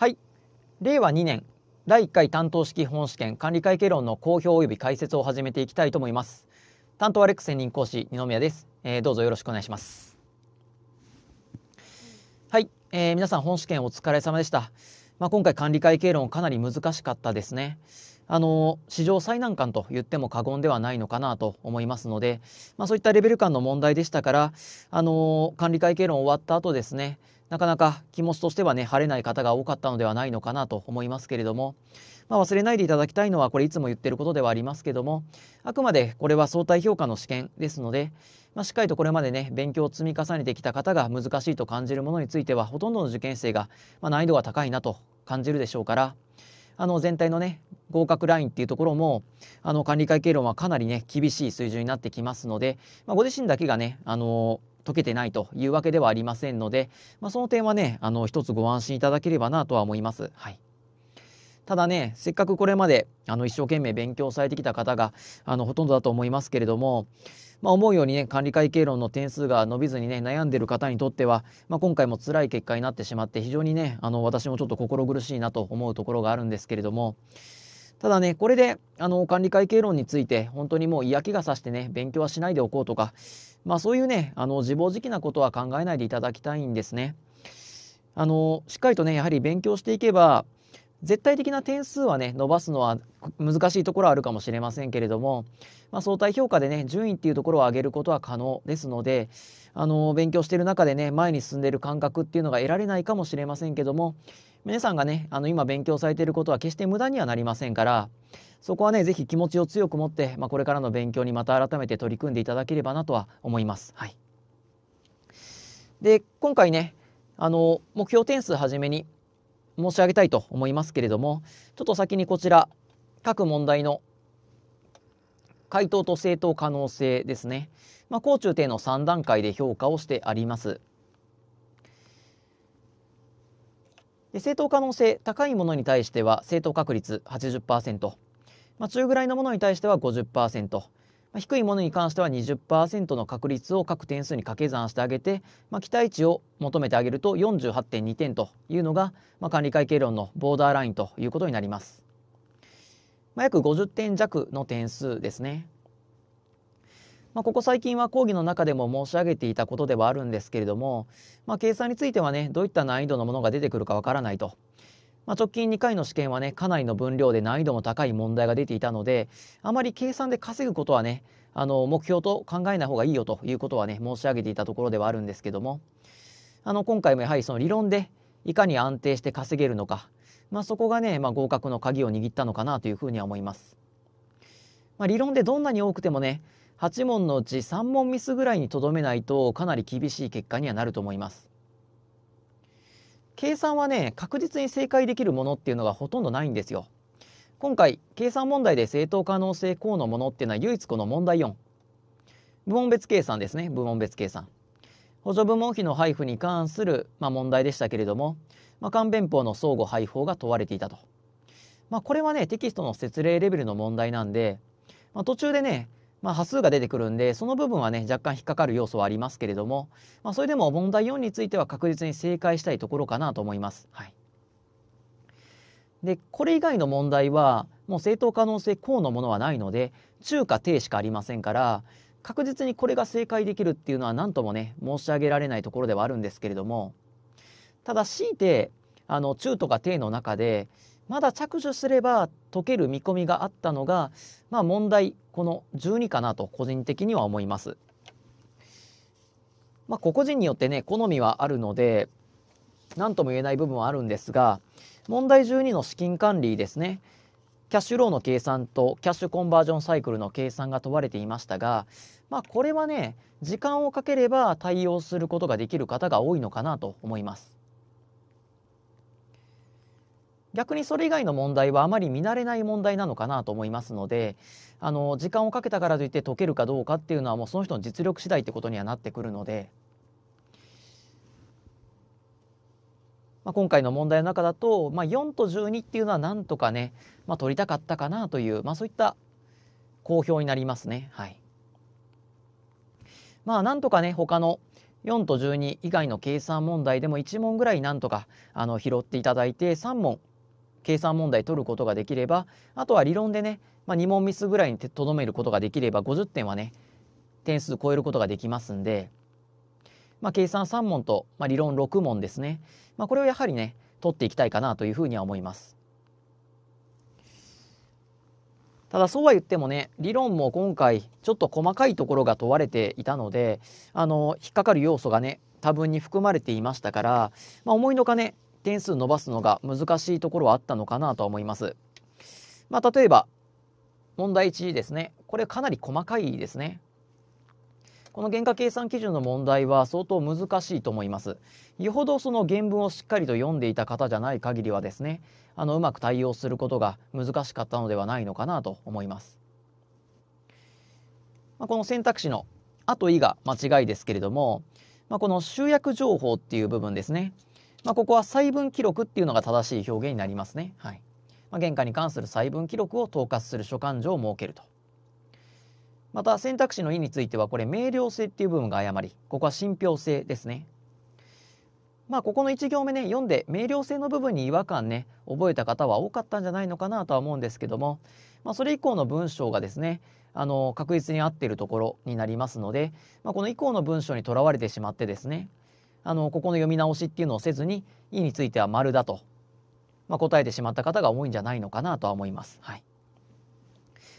はい令和2年第1回担当式本試験管理会計論の公表及び解説を始めていきたいと思います担当アレック専任講師二宮です、えー、どうぞよろしくお願いしますはい、えー、皆さん本試験お疲れ様でしたまあ、今回管理会計論かなり難しかったですねあの史上最難関と言っても過言ではないのかなと思いますので、まあ、そういったレベル感の問題でしたからあの管理会計論終わった後ですねなかなか気持ちとしてはね晴れない方が多かったのではないのかなと思いますけれども、まあ、忘れないでいただきたいのはこれいつも言ってることではありますけどもあくまでこれは相対評価の試験ですので、まあ、しっかりとこれまでね勉強を積み重ねてきた方が難しいと感じるものについてはほとんどの受験生が、まあ、難易度が高いなと感じるでしょうからあの全体のね合格ラインっていうところもあの管理会計論はかなりね厳しい水準になってきますので、まあ、ご自身だけがねあの溶けてないというわけではありませんので、まあ、その点はねあの一つご安心いただければなとは思います。はいただねせっかくこれまであの一生懸命勉強されてきた方があのほとんどだと思いますけれども、まあ、思うようにね管理会計論の点数が伸びずにね悩んでる方にとっては、まあ、今回も辛い結果になってしまって非常にねあの私もちょっと心苦しいなと思うところがあるんですけれども、ただね、これで、あの、管理会計論について、本当にもう嫌気がさしてね、勉強はしないでおこうとか、まあそういうね、あの、自暴自棄なことは考えないでいただきたいんですね。あの、しっかりとね、やはり勉強していけば、絶対的な点数はね、伸ばすのは難しいところはあるかもしれませんけれども、まあ、相対評価でね、順位っていうところを上げることは可能ですので、あの、勉強してる中でね、前に進んでる感覚っていうのが得られないかもしれませんけども、皆さんがねあの今勉強されていることは決して無駄にはなりませんからそこはね是非気持ちを強く持って、まあ、これからの勉強にまた改めて取り組んでいただければなとは思います。はい、で今回ねあの目標点数はじめに申し上げたいと思いますけれどもちょっと先にこちら各問題の回答と正答可能性ですね、まあ、高中低の3段階で評価をしてあります。で正当可能性高いものに対しては正当確率80%、まあ、中ぐらいのものに対しては50%、ま低いものに関しては20%の確率を各点数に掛け算してあげて、まあ、期待値を求めてあげると48.2点というのが、まあ、管理会計論のボーダーラインということになります。まあ、約50点弱の点数ですね。まあ、ここ最近は講義の中でも申し上げていたことではあるんですけれども、まあ、計算についてはねどういった難易度のものが出てくるかわからないと、まあ、直近2回の試験はねかなりの分量で難易度も高い問題が出ていたのであまり計算で稼ぐことはねあの目標と考えない方がいいよということはね申し上げていたところではあるんですけどもあの今回もやはりその理論でいかに安定して稼げるのか、まあ、そこがね、まあ、合格の鍵を握ったのかなというふうには思います。まあ、理論でどんなに多くてもね8問のうち3問ミスぐらいにとどめないとかなり厳しい結果にはなると思います。計算はね確実に正解できるものっていうのがほとんどないんですよ。今回計算問題で正当可能性項のものっていうのは唯一この問題4部門別計算ですね部門別計算補助部門費の配布に関する、まあ、問題でしたけれども、まあ、関弁法の相互配布が問われていたと、まあ、これはねテキストの説明レベルの問題なんで、まあ、途中でねまあ、波数が出てくるんでその部分はね若干引っかかる要素はありますけれども、まあ、それでも問題4については確実に正解したいところかなと思います。はい、でこれ以外の問題はもう正当可能性項のものはないので中か低しかありませんから確実にこれが正解できるっていうのは何ともね申し上げられないところではあるんですけれどもただ強いてあの中とか低の中でまだ着手すれば解ける見込みがあったのが、まあ、問題この12かなと個人的には思います。まあ、個々人によってね好みはあるので何とも言えない部分はあるんですが問題12の資金管理ですねキャッシュローの計算とキャッシュコンバージョンサイクルの計算が問われていましたが、まあ、これはね時間をかければ対応することができる方が多いのかなと思います。逆にそれ以外の問題はあまり見慣れない問題なのかなと思いますのであの時間をかけたからといって解けるかどうかっていうのはもうその人の実力次第ってことにはなってくるので、まあ、今回の問題の中だと、まあ、4と12っていうのはなんとかね、まあ、取りたかったかなという、まあ、そういった好評になりますね。はいまあ、なんとかね他の4と12以外の計算問題でも1問ぐらいなんとかあの拾っていただいて3問計算問題取ることができればあとは理論でね、まあ、2問ミスぐらいにとどめることができれば50点はね点数超えることができますんで、まあ、計算3問と、まあ、理論6問ですね、まあ、これをやはりね取っていきたいかなというふうには思います。ただそうは言ってもね理論も今回ちょっと細かいところが問われていたのであの引っかかる要素がね多分に含まれていましたから、まあ、思いのかね点数伸ばすのが難しいところはあったのかなと思います。まあ、例えば、問題1ですね。これかなり細かいですね。この原価計算基準の問題は相当難しいと思います。よほどその原文をしっかりと読んでいた方じゃない限りはですね、あのうまく対応することが難しかったのではないのかなと思います。まあ、この選択肢の「あと」「い」が間違いですけれども、まあ、この集約情報っていう部分ですね。まあ、ここは細分記録っていうのが正しい表現になりますね。はいまあ、原価に関する細分記録を統括する所管所を設けると。また選択肢の意についてはこれ明瞭性っていう部分が誤りここは信憑性ですね。まあここの1行目ね読んで明瞭性の部分に違和感ね覚えた方は多かったんじゃないのかなとは思うんですけども、まあ、それ以降の文章がですねあの確実に合っているところになりますので、まあ、この以降の文章にとらわれてしまってですねあのここの読み直しっていうのをせずに「い」い」については「丸だと、まあ、答えてしまった方が多いんじゃないのかなとは思います。はい、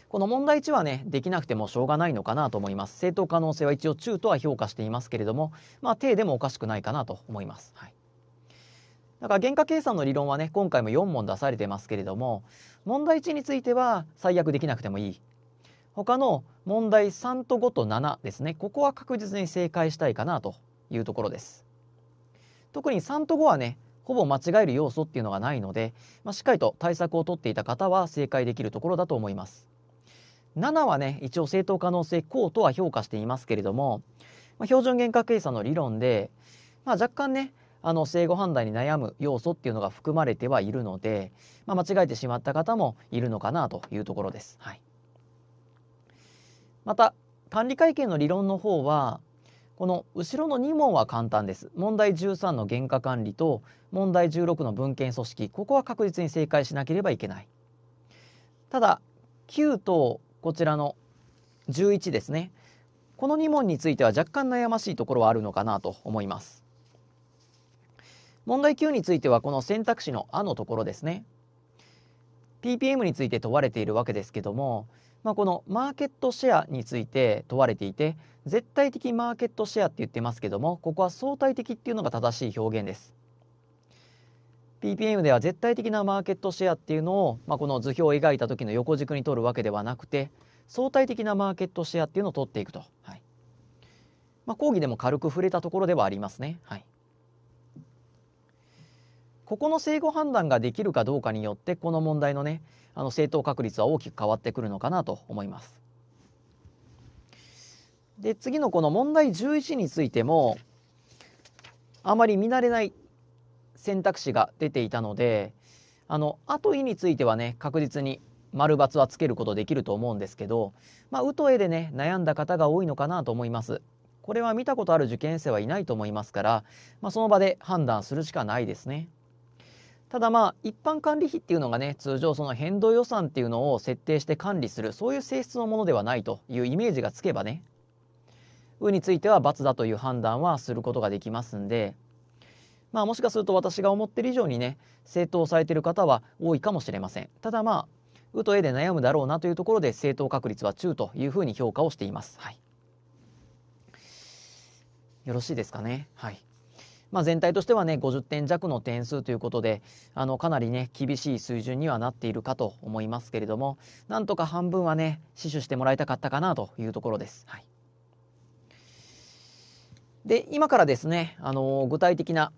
この問題1はねできなくてもしょうがないのかなと思います。正答可能性は一応中とは評価していますけれどもまあ定でもおかしくないかなと思います。はい、だから原価計算の理論はね今回も4問出されてますけれども問題1については最悪できなくてもいい他の問題3と5と7ですねここは確実に正解したいかなというところです。特に3と5はねほぼ間違える要素っていうのがないので、まあ、しっかりと対策を取っていた方は正解できるところだと思います。7はね一応正当可能性高とは評価していますけれども、まあ、標準原価計算の理論で、まあ、若干ねあの正誤判断に悩む要素っていうのが含まれてはいるので、まあ、間違えてしまった方もいるのかなというところです。はい、また管理会計の理論の方はこの後ろの2問は簡単です問題13の原価管理と問題16の文献組織ここは確実に正解しなければいけないただ9とこちらの11ですねこの2問については若干悩ましいところはあるのかなと思います問題9についてはこの選択肢の「あ」のところですね PPM について問われているわけですけども、まあ、このマーケットシェアについて問われていて絶対的マーケットシェアって言ってますけどもここは相対的っていうのが正しい表現です PPM では絶対的なマーケットシェアっていうのを、まあ、この図表を描いた時の横軸に取るわけではなくて相対的なマーケットシェアっていうのを取っていくと、はいまあ、講義でも軽く触れたところではありますね、はい、ここの正誤判断ができるかどうかによってこの問題のねあの正当確率は大きく変わってくるのかなと思いますで、次のこの問題11についても、あまり見慣れない選択肢が出ていたので、あの、あといについてはね、確実に丸×はつけることできると思うんですけど、まあ、うとえでね、悩んだ方が多いのかなと思います。これは見たことある受験生はいないと思いますから、まあ、その場で判断するしかないですね。ただまあ一般管理費っていうのがね通常その変動予算っていうのを設定して管理するそういう性質のものではないというイメージがつけばねについては罰だという判断はすることができますんで、まあ、もしかすると私が思ってる以上にね正当されてる方は多いかもしれませんただまあ「う」と「え」で悩むだろうなというところで正当確率は中というふうに評価をしています、はい、よろしいですかねはいまあ、全体としてはね50点弱の点数ということであのかなりね厳しい水準にはなっているかと思いますけれどもなんとか半分はね死守してもらいたかったかなというところです。はいで、今からですね、あのー、具体的な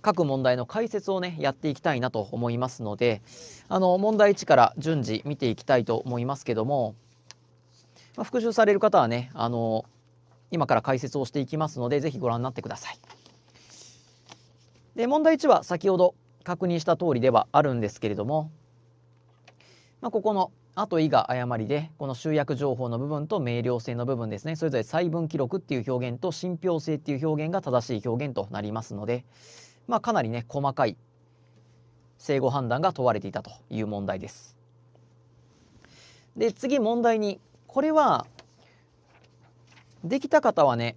各問題の解説をね、やっていきたいなと思いますので、あの、問題1から順次見ていきたいと思いますけども、まあ、復習される方はね、あのー、今から解説をしていきますので、ぜひご覧になってください。で、問題1は先ほど確認した通りではあるんですけれども、まあ、ここのあと「い」が誤りでこの集約情報の部分と明瞭性の部分ですねそれぞれ細分記録っていう表現と信憑性っていう表現が正しい表現となりますので、まあ、かなりね細かい正誤判断が問われていたという問題です。で次問題にこれはできた方はね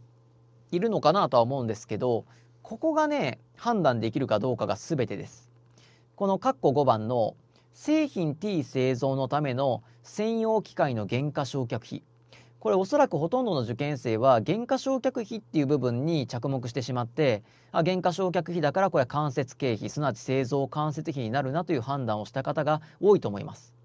いるのかなとは思うんですけどここがね判断できるかどうかが全てです。この括弧5番の製品 T 製造のための専用機械の減価償却費これおそらくほとんどの受験生は減価償却費っていう部分に着目してしまってあ減価償却費だからこれは間接経費すなわち製造間接費になるなという判断をした方が多いと思います。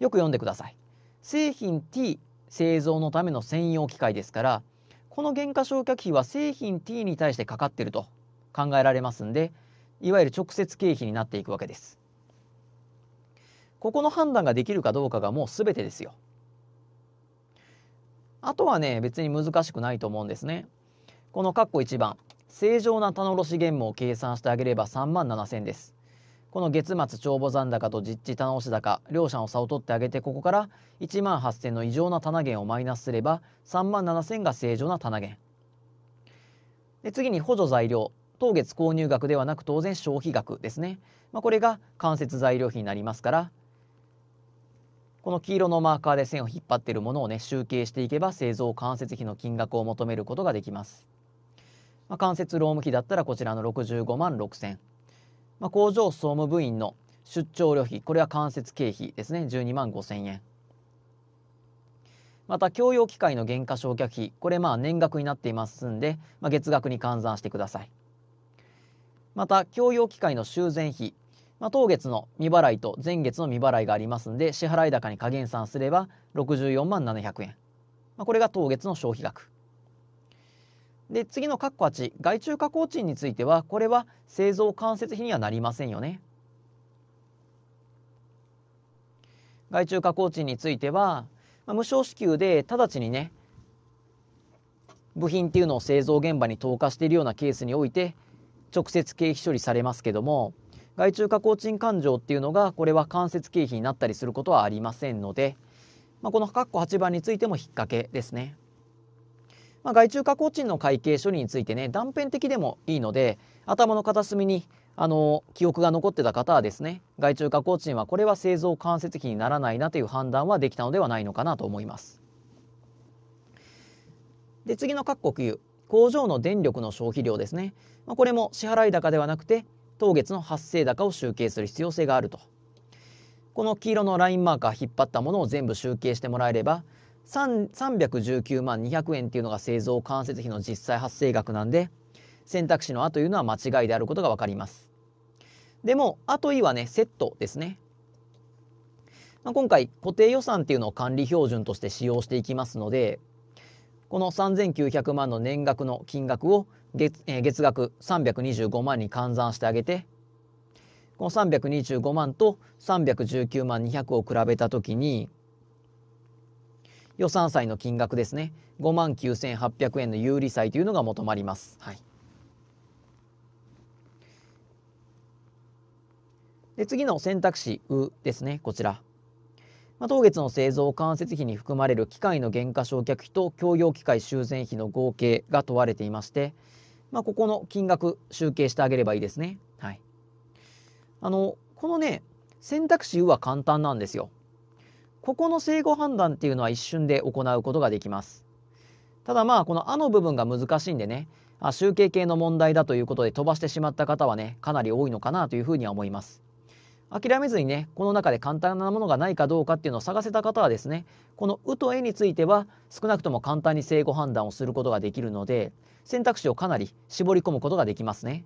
よく読んでください。製品 T 製造のための専用機械ですからこの減価償却費は製品 T に対してかかっていると考えられますんでいわゆる直接経費になっていくわけです。ここの判断ができるかどうかがもう全てですよ。あとはね別に難しくないと思うんですね。この括弧1番正常な棚卸減もを計算してあげれば3万7000です。この月末帳簿残高と実地棚卸高両者の差を取ってあげてここから1万8000の異常な棚減をマイナスすれば3万7000が正常な棚減。で次に補助材料当月購入額ではなく当然消費額ですね、まあ、これが間接材料費になりますからこの黄色のマーカーで線を引っ張っているものをね集計していけば製造間接費の金額を求めることができます、まあ、間接労務費だったらこちらの65万6000、まあ、工場総務部員の出張旅費これは間接経費ですね12万5000円また共用機械の減価償却費これまあ年額になっていますんで、まあ、月額に換算してくださいまた共用機械の修繕費まあ、当月の未払いと前月の未払いがありますんで支払い高に加減算すれば64万700円、まあ、これが当月の消費額で次の括弧8外注加工賃についてはこれは製造間接費にはなりませんよね外注加工賃については、まあ、無償支給で直ちにね部品っていうのを製造現場に投下しているようなケースにおいて直接経費処理されますけども外注加工賃勘定っていうのがこれは間接経費になったりすることはありませんので、まあ、この括弧8番についても引っ掛けですね。まあ、外注加工賃の会計処理についてね断片的でもいいので頭の片隅にあの記憶が残ってた方はですね外注加工賃はこれは製造間接費にならないなという判断はできたのではないのかなと思います。で次の括弧9工場の電力の消費量ですね、まあ、これも支払い高ではなくて当月の発生高を集計する必要性があるとこの黄色のラインマーカー引っ張ったものを全部集計してもらえれば319万200円っていうのが製造間接費の実際発生額なんで選択肢の「あ」というのは間違いであることが分かりますでも「あ」と「い」はねセットですね、まあ、今回固定予算っていうのを管理標準として使用していきますのでこの3900万の年額の金額を月,、えー、月額325万に換算してあげてこの325万と319万200を比べた時に予算債の金額ですね5万9800円の有利債というのが求まります。はい、で次の選択肢「う」ですねこちら。まあ、当月の製造間接費に含まれる機械の減価償却費と共用機械修繕費の合計が問われていましてまあ、ここの金額集計してあげればいいですね。はい。あの、このね、選択肢は簡単なんですよ。ここの正誤判断っていうのは一瞬で行うことができます。ただまあ、このあの部分が難しいんでね、あ集計系の問題だということで飛ばしてしまった方はね、かなり多いのかなというふうには思います。諦めずにねこの中で簡単なものがないかどうかっていうのを探せた方はですねこの「う」と「え」については少なくとも簡単に正誤判断をすることができるので選択肢をかなり絞り込むことができますね。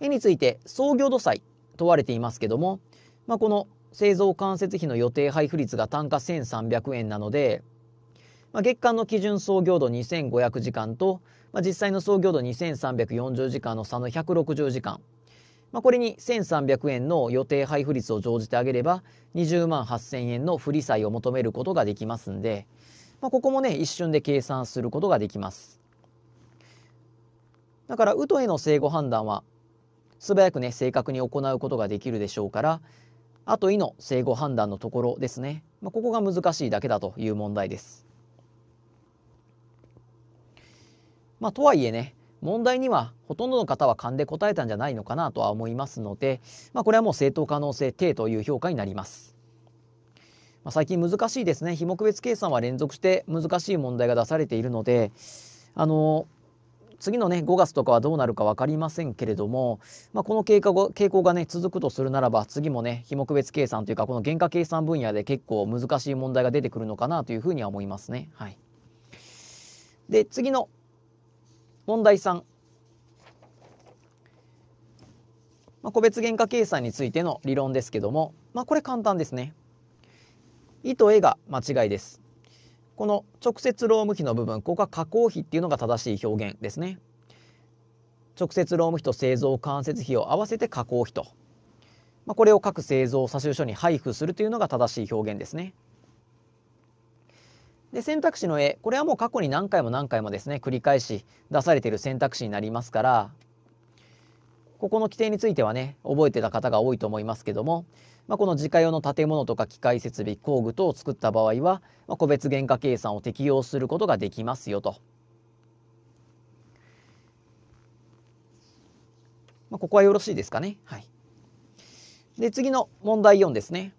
絵について創業度債問われていますけども、まあ、この製造間接費の予定配布率が単価1300円なのでまあ、月間の基準創業度2500時間と、まあ、実際の創業度2340時間の差の160時間、まあ、これに1300円の予定配布率を乗じてあげれば20万8000円の不利債を求めることができますんで、まあ、ここもね一瞬で計算することができますだからウトへの正誤判断は素早くね正確に行うことができるでしょうからあといの正誤判断のところですね、まあ、ここが難しいだけだという問題です。まあ、とはいえね問題にはほとんどの方は勘で答えたんじゃないのかなとは思いますので、まあ、これはもう正当可能性低という評価になります。まあ、最近難しいですね。非目別計算は連続して難しい問題が出されているので、あの次のね5月とかはどうなるか分かりませんけれども、まあ、この傾向傾向がね続くとするならば次もね非目別計算というかこの原価計算分野で結構難しい問題が出てくるのかなというふうには思いますね。はい、で次の問題3、まあ、個別原価計算についての理論ですけども、まあ、これ簡単ですね。意と絵が間違いです。この直接労務費の部分、ここが加工費っていうのが正しい表現ですね。直接労務費と製造間接費を合わせて加工費と、まあ、これを各製造査収書に配布するというのが正しい表現ですね。で選択肢の絵これはもう過去に何回も何回もですね繰り返し出されている選択肢になりますからここの規定についてはね覚えてた方が多いと思いますけども、まあ、この自家用の建物とか機械設備工具等を作った場合は、まあ、個別原価計算を適用することができますよと。まあ、ここはよろしいですかね。はい、で次の問題4ですね。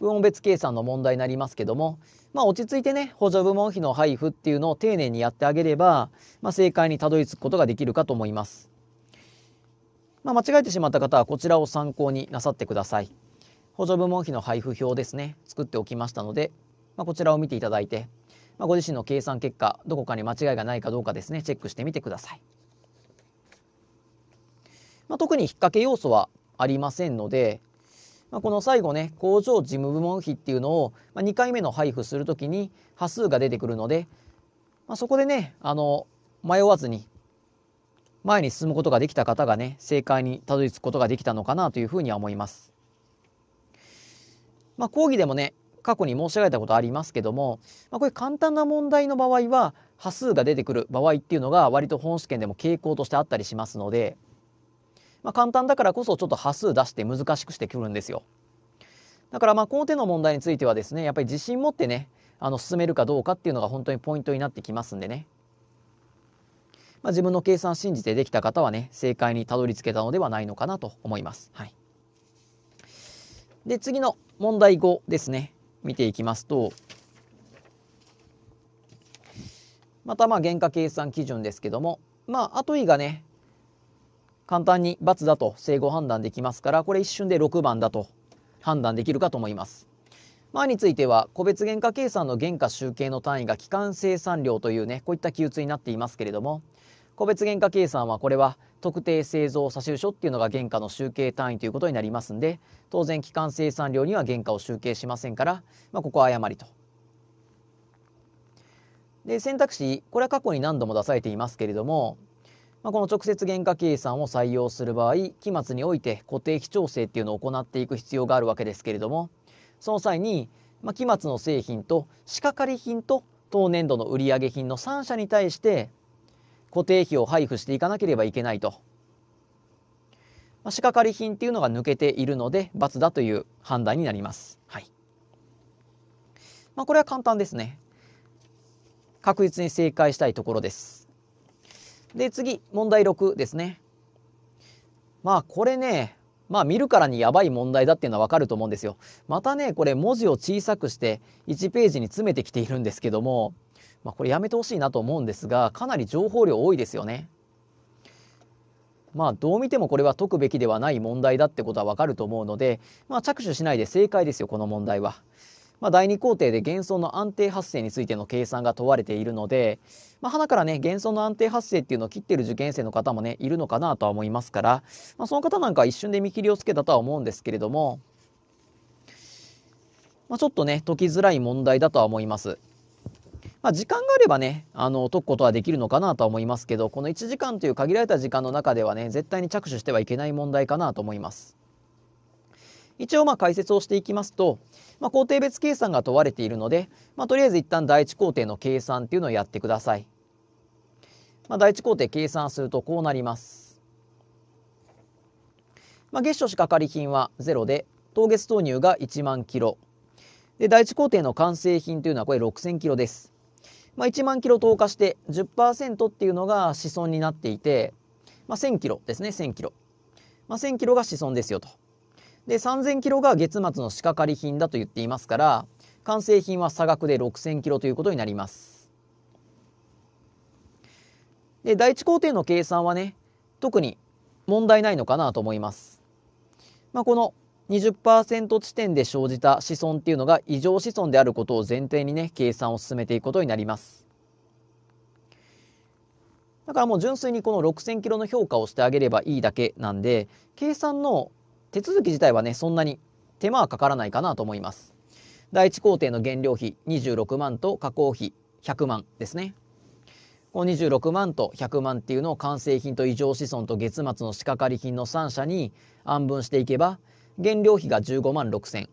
部門別計算の問題になりますけども、まあ、落ち着いてね補助部門費の配布っていうのを丁寧にやってあげれば、まあ、正解にたどり着くことができるかと思います、まあ、間違えてしまった方はこちらを参考になさってください補助部門費の配布表ですね作っておきましたので、まあ、こちらを見ていただいて、まあ、ご自身の計算結果どこかに間違いがないかどうかですねチェックしてみてください、まあ、特に引っ掛け要素はありませんのでまあ、この最後ね工場事務部門費っていうのを、ま2回目の配布する時に端数が出てくるので、まあ、そこでねあの迷わずに前に進むことができた方がね正解にたどり着くことができたのかなというふうには思います。まあ、講義でもね過去に申し上げたことありますけども、まあ、これ簡単な問題の場合は端数が出てくる場合っていうのが割と本試験でも傾向としてあったりしますので、まあ、簡単だからこそちょっと端数出して難しくしてくるんですよ。だからまあこの手の問題についてはですねやっぱり自信持ってねあの進めるかどうかっていうのが本当にポイントになってきますんでね、まあ、自分の計算信じてできた方はね正解にたどり着けたのではないのかなと思います。はい、で次の問題5ですね見ていきますとまたまあ原価計算基準ですけどもまあ後位がね簡単に×だと正誤判断できますから、これ一瞬で6番だと判断できるかと思います。前については個別原価計算の原価集計の単位が期間生産量というねこういった記述になっていますけれども個別原価計算はこれは特定製造差収書っていうのが原価の集計単位ということになりますんで当然期間生産量には原価を集計しませんから、まあ、ここは誤りと。で選択肢これは過去に何度も出されていますけれどもまあ、この直接原価計算を採用する場合期末において固定費調整っていうのを行っていく必要があるわけですけれどもその際に、まあ、期末の製品と仕掛かり品と当年度の売上品の3社に対して固定費を配布していかなければいけないと、まあ、仕掛かり品っていうのが抜けているので×だという判断になります。はいまあ、これは簡単ですね。確実に正解したいところです。で、次、問題6ですね。まあ、これね、まあ見るからにやばい問題だっていうのはわかると思うんですよ。またね、これ文字を小さくして1ページに詰めてきているんですけども、まあこれやめてほしいなと思うんですが、かなり情報量多いですよね。まあどう見てもこれは解くべきではない問題だってことはわかると思うので、まあ着手しないで正解ですよ、この問題は。まあ、第2工程で幻想の安定発生についての計算が問われているので、まあ、花からね幻想の安定発生っていうのを切ってる受験生の方もねいるのかなとは思いますから、まあ、その方なんかは一瞬で見切りをつけたとは思うんですけれども、まあ、ちょっとね解きづらい問題だとは思います。まあ、時間があればねあの解くことはできるのかなとは思いますけどこの1時間という限られた時間の中ではね絶対に着手してはいけない問題かなと思います。一応まあ解説をしていきますとまあ、工程別計算が問われているので、まあ、とりあえず一旦第一工程の計算っていうのをやってください。まあ、第一工程計算するとこうなります。まあ、月初しかかり品は0で、当月投入が1万キロ。で、第一工程の完成品というのはこれ6000キロです。まあ、1万キロ投下して10%っていうのが子孫になっていて、まあ、1000キロですね、1000キロ。まあ、1000キロが子孫ですよと。で、3000キロが月末の仕掛かり品だと言っていますから、完成品は差額で6000キロということになります。で、第一工程の計算はね、特に問題ないのかなと思います。まあ、この20%地点で生じた子孫っていうのが異常子孫であることを前提にね計算を進めていくことになりますだからもう純粋にこの6000キロの評価をしてあげればいいだけなんで計算の手続き自体はねそんなに手間はかからないかなと思います第1工程の原料費26万と加工費100万ですねこの26万と100万っていうのを完成品と異常子孫と月末の仕掛かり品の3社に案分していけば原料費が15万6千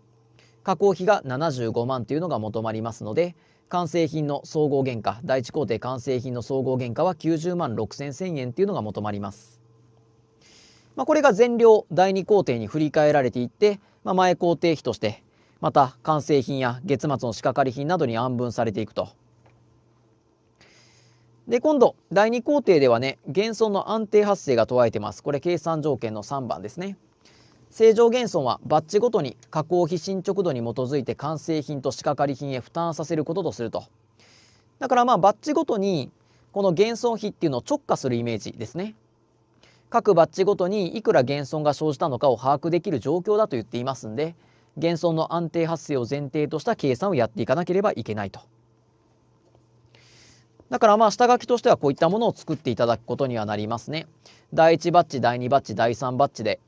加工費が75万というのが求まりますので完成品の総合原価第1工程完成品の総合原価は90万6千1000円というのが求まりますまあ、これが全量第2工程に振り替えられていって、まあ、前工程費としてまた完成品や月末の仕掛かり品などに安分されていくと。で今度第2工程ではね減損の安定発生が問われてますこれ計算条件の3番ですね正常減損はバッジごとに加工費進捗度に基づいて完成品と仕掛かり品へ負担させることとするとだからまあバッジごとにこの減損費っていうのを直下するイメージですね各バッジごとにいくら減損が生じたのかを把握できる状況だと言っていますんで減損の安定発生を前提とした計算をやっていかなければいけないと。だからまあ下書きとしてはこういったものを作っていただくことにはなりますね。第1バッジ、第2バッジ、第3バッジで、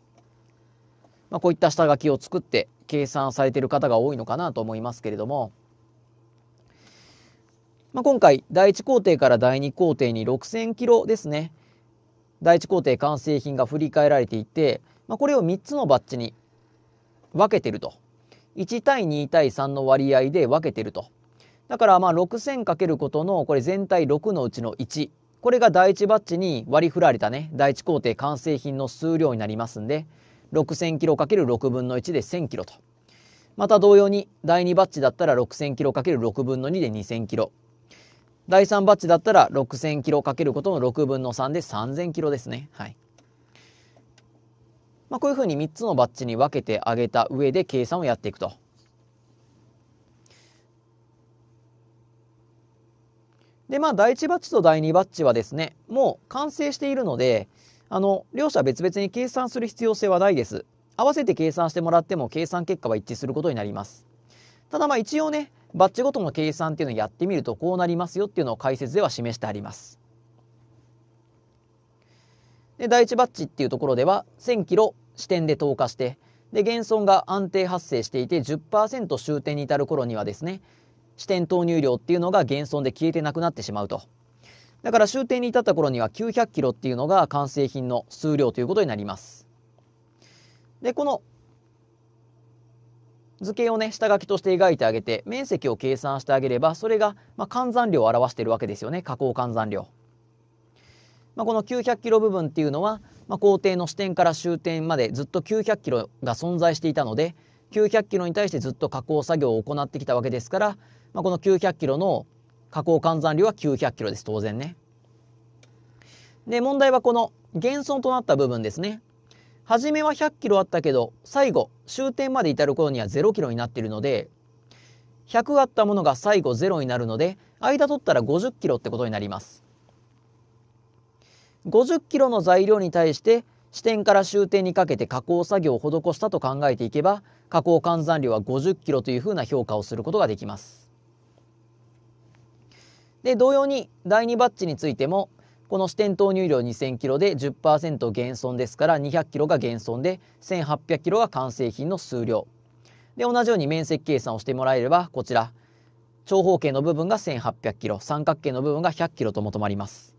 まあ、こういった下書きを作って計算されている方が多いのかなと思いますけれども、まあ、今回第1工程から第2工程に6000キロですね。第一工程完成品が振り返られていて、まあ、これを3つのバッジに分けてると1対2対3の割合で分けてるとだからまあ6 0 0 0ることのこれ全体6のうちの1これが第1バッジに割り振られたね第1工程完成品の数量になりますんで 6000kg×6 分の1で 1000kg とまた同様に第2バッジだったら 6000kg×6 分の2で 2000kg 第3バッジだったら6 0 0 0 k かけることの6分の3で3 0 0 0 k ですね。はい。まあ、こういうふうに3つのバッジに分けてあげた上で計算をやっていくと。で、まあ、第1バッジと第2バッジはですね、もう完成しているので、あの、両者別々に計算する必要性はないです。合わせて計算してもらっても計算結果は一致することになります。ただまあ一応ね、バッジごとの計算っていうのをやってみるとこうなりますよっていうのを解説では示してあります。で第1バッジっていうところでは 1000km 支点で投下してで減損が安定発生していて10%終点に至る頃にはですね支点投入量っていうのが減損で消えてなくなってしまうとだから終点に至った頃には 900km っていうのが完成品の数量ということになりますでこの図形をね下書きとして描いてあげて面積を計算してあげればそれが、まあ、換算量を表してるわけですよね加工換算量。まあ、この900キロ部分っていうのは、まあ、工程の始点から終点までずっと900キロが存在していたので900キロに対してずっと加工作業を行ってきたわけですから、まあ、この900キロの加工換算量は900キロです当然ね。で問題はこの減損となった部分ですね。初めは100キロあったけど最後終点まで至る頃には0キロになっているので100あったものが最後0になるので間取ったら50キロってことになります50キロの材料に対して支点から終点にかけて加工作業を施したと考えていけば加工換算量は50キロというふうな評価をすることができますで同様に第2バッジについてもこの支店投入量2000キロで10%減損ですから200キロが減損で1800キロが完成品の数量で同じように面積計算をしてもらえればこちら長方形の部分が1800キロ三角形の部分が100キロと求まります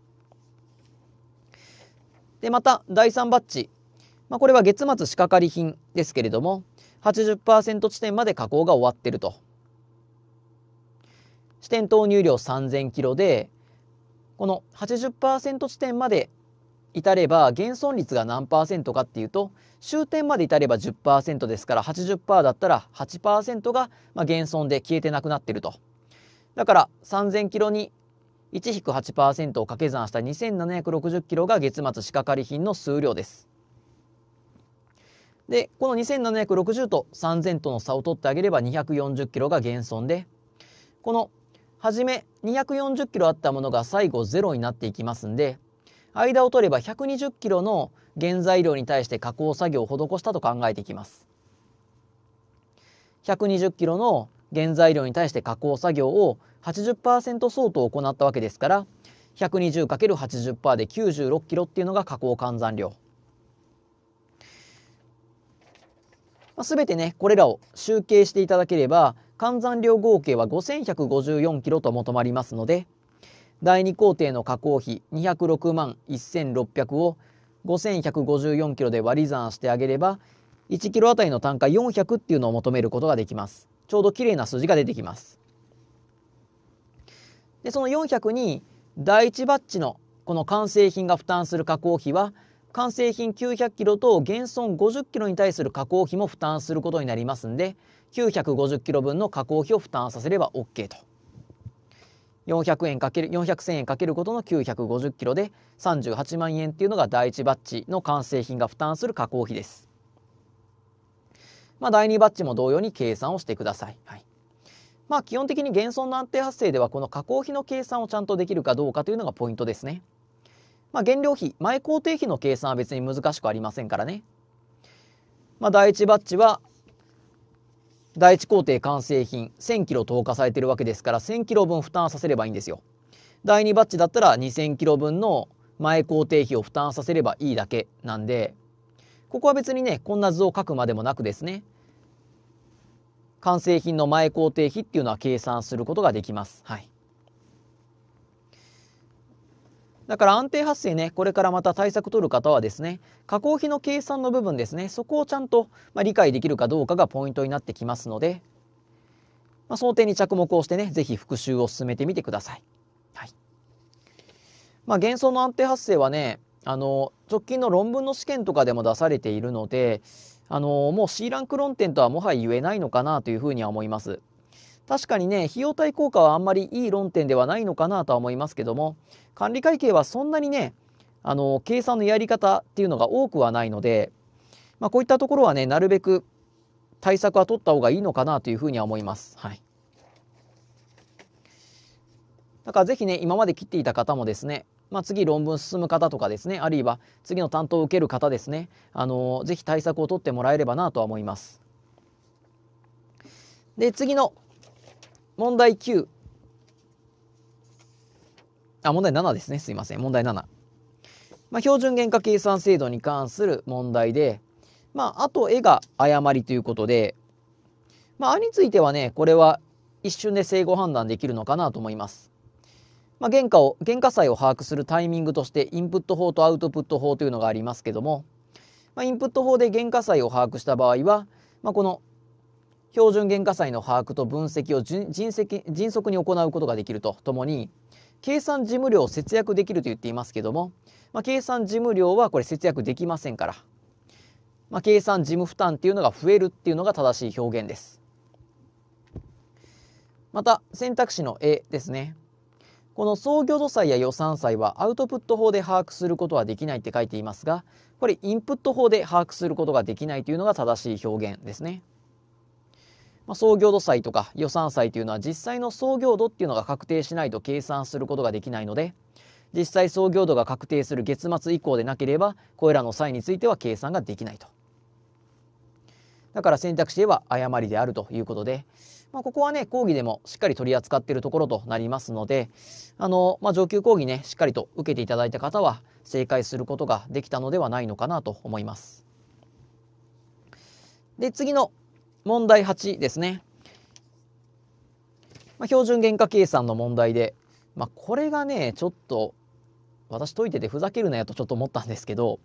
でまた第3バッジ、まあ、これは月末仕掛かり品ですけれども80%地点まで加工が終わってると支店投入量3000キロでこの80%地点まで至れば減損率が何かっていうと終点まで至れば10%ですから80%だったら8%が減損で消えてなくなってるとだから3000キロに1-8%を掛け算した2760キロが月末仕掛かり品の数量ですでこの2760と3000との差を取ってあげれば240キロが減損でこの初め240キロあったものが最後ゼロになっていきますんで間を取れば120キロの原材料に対して加工作業を施したと考えていきます120キロの原材料に対して加工作業を80%相当行ったわけですから 120×80% で96キロっていうのが加工換算量すべてねこれらを集計していただければ換算量合計は5154キロと求まりますので第2工程の加工費206万1600を5154キロで割り算してあげれば1キロあたりの単価400っていうのを求めることができますちょうど綺麗な数字が出てきますでその400に第1バッチのこの完成品が負担する加工費は完成品900キロと減損50キロに対する加工費も負担することになりますんで950キロ分の加工費を負担させれば OK と400円かける400,000円かけることの950キロで38万円っていうのが第1バッジの完成品が負担する加工費です。まあ、第2バッジも同様に計算をしてください。はいまあ、基本的に減損の安定発生ではこの加工費の計算をちゃんとできるかどうかというのがポイントですね。まあ、原料費、前工程費の計算は別に難しくありませんからね。まあ、第1バッチは、第1工程完成品、1000キロ投下されてるわけですから、1000キロ分負担させればいいんですよ。第2バッチだったら2000キロ分の前工程費を負担させればいいだけなんで、ここは別にね、こんな図を書くまでもなくですね、完成品の前工程費っていうのは計算することができます。はい。だから安定発生ね、これからまた対策取る方はですね、加工費の計算の部分ですね、そこをちゃんと、ま理解できるかどうかがポイントになってきますので、まあ、その点に着目をしてね、是非復習を進めてみてください。はい。まあ、幻想の安定発生はね、あの直近の論文の試験とかでも出されているのであのもう C ランク論点とはもはや言えないのかなというふうには思います。確かにね費用対効果はあんまりいい論点ではないのかなとは思いますけども管理会計はそんなにねあの計算のやり方っていうのが多くはないので、まあ、こういったところはねなるべく対策は取った方がいいのかなというふうには思います。はい、だから是非ね今まで切っていた方もですねまあ、次論文進む方とかですねあるいは次の担当を受ける方ですね、あのぜひ対策を取ってもらえればなとは思います。で次の問題9。あ、問題7ですね。すいません。問題7。まあ、標準原価計算制度に関する問題で、まあ、あと絵が誤りということで、まあ、あについてはね、これは一瞬で正誤判断できるのかなと思います。まあ、原価を、原価債を把握するタイミングとして、インプット法とアウトプット法というのがありますけども、まあ、インプット法で原価債を把握した場合は、まあ、この標準原価債の把握と分析を迅速に行うことができるとともに計算事務量を節約できると言っていますけども、まあ、計算事務量はこれ節約できませんから、まあ、計算事務負担っていうのが増えるっていうのが正しい表現です。また選択肢の A ですね。この創業度債や予算債はアウトプット法で把握することはできないって書いていますがこれインプット法で把握することができないというのが正しい表現ですね。まあ、創業度債とか予算債というのは実際の創業度っていうのが確定しないと計算することができないので実際創業度が確定する月末以降でなければこれらの債については計算ができないと。だから選択肢では誤りであるということで、まあ、ここはね講義でもしっかり取り扱っているところとなりますのであの、まあ、上級講義ねしっかりと受けていただいた方は正解することができたのではないのかなと思います。で次の問題8ですね。まあ、標準原価計算の問題で、まあ、これがね、ちょっと、私解いててふざけるなよとちょっと思ったんですけど、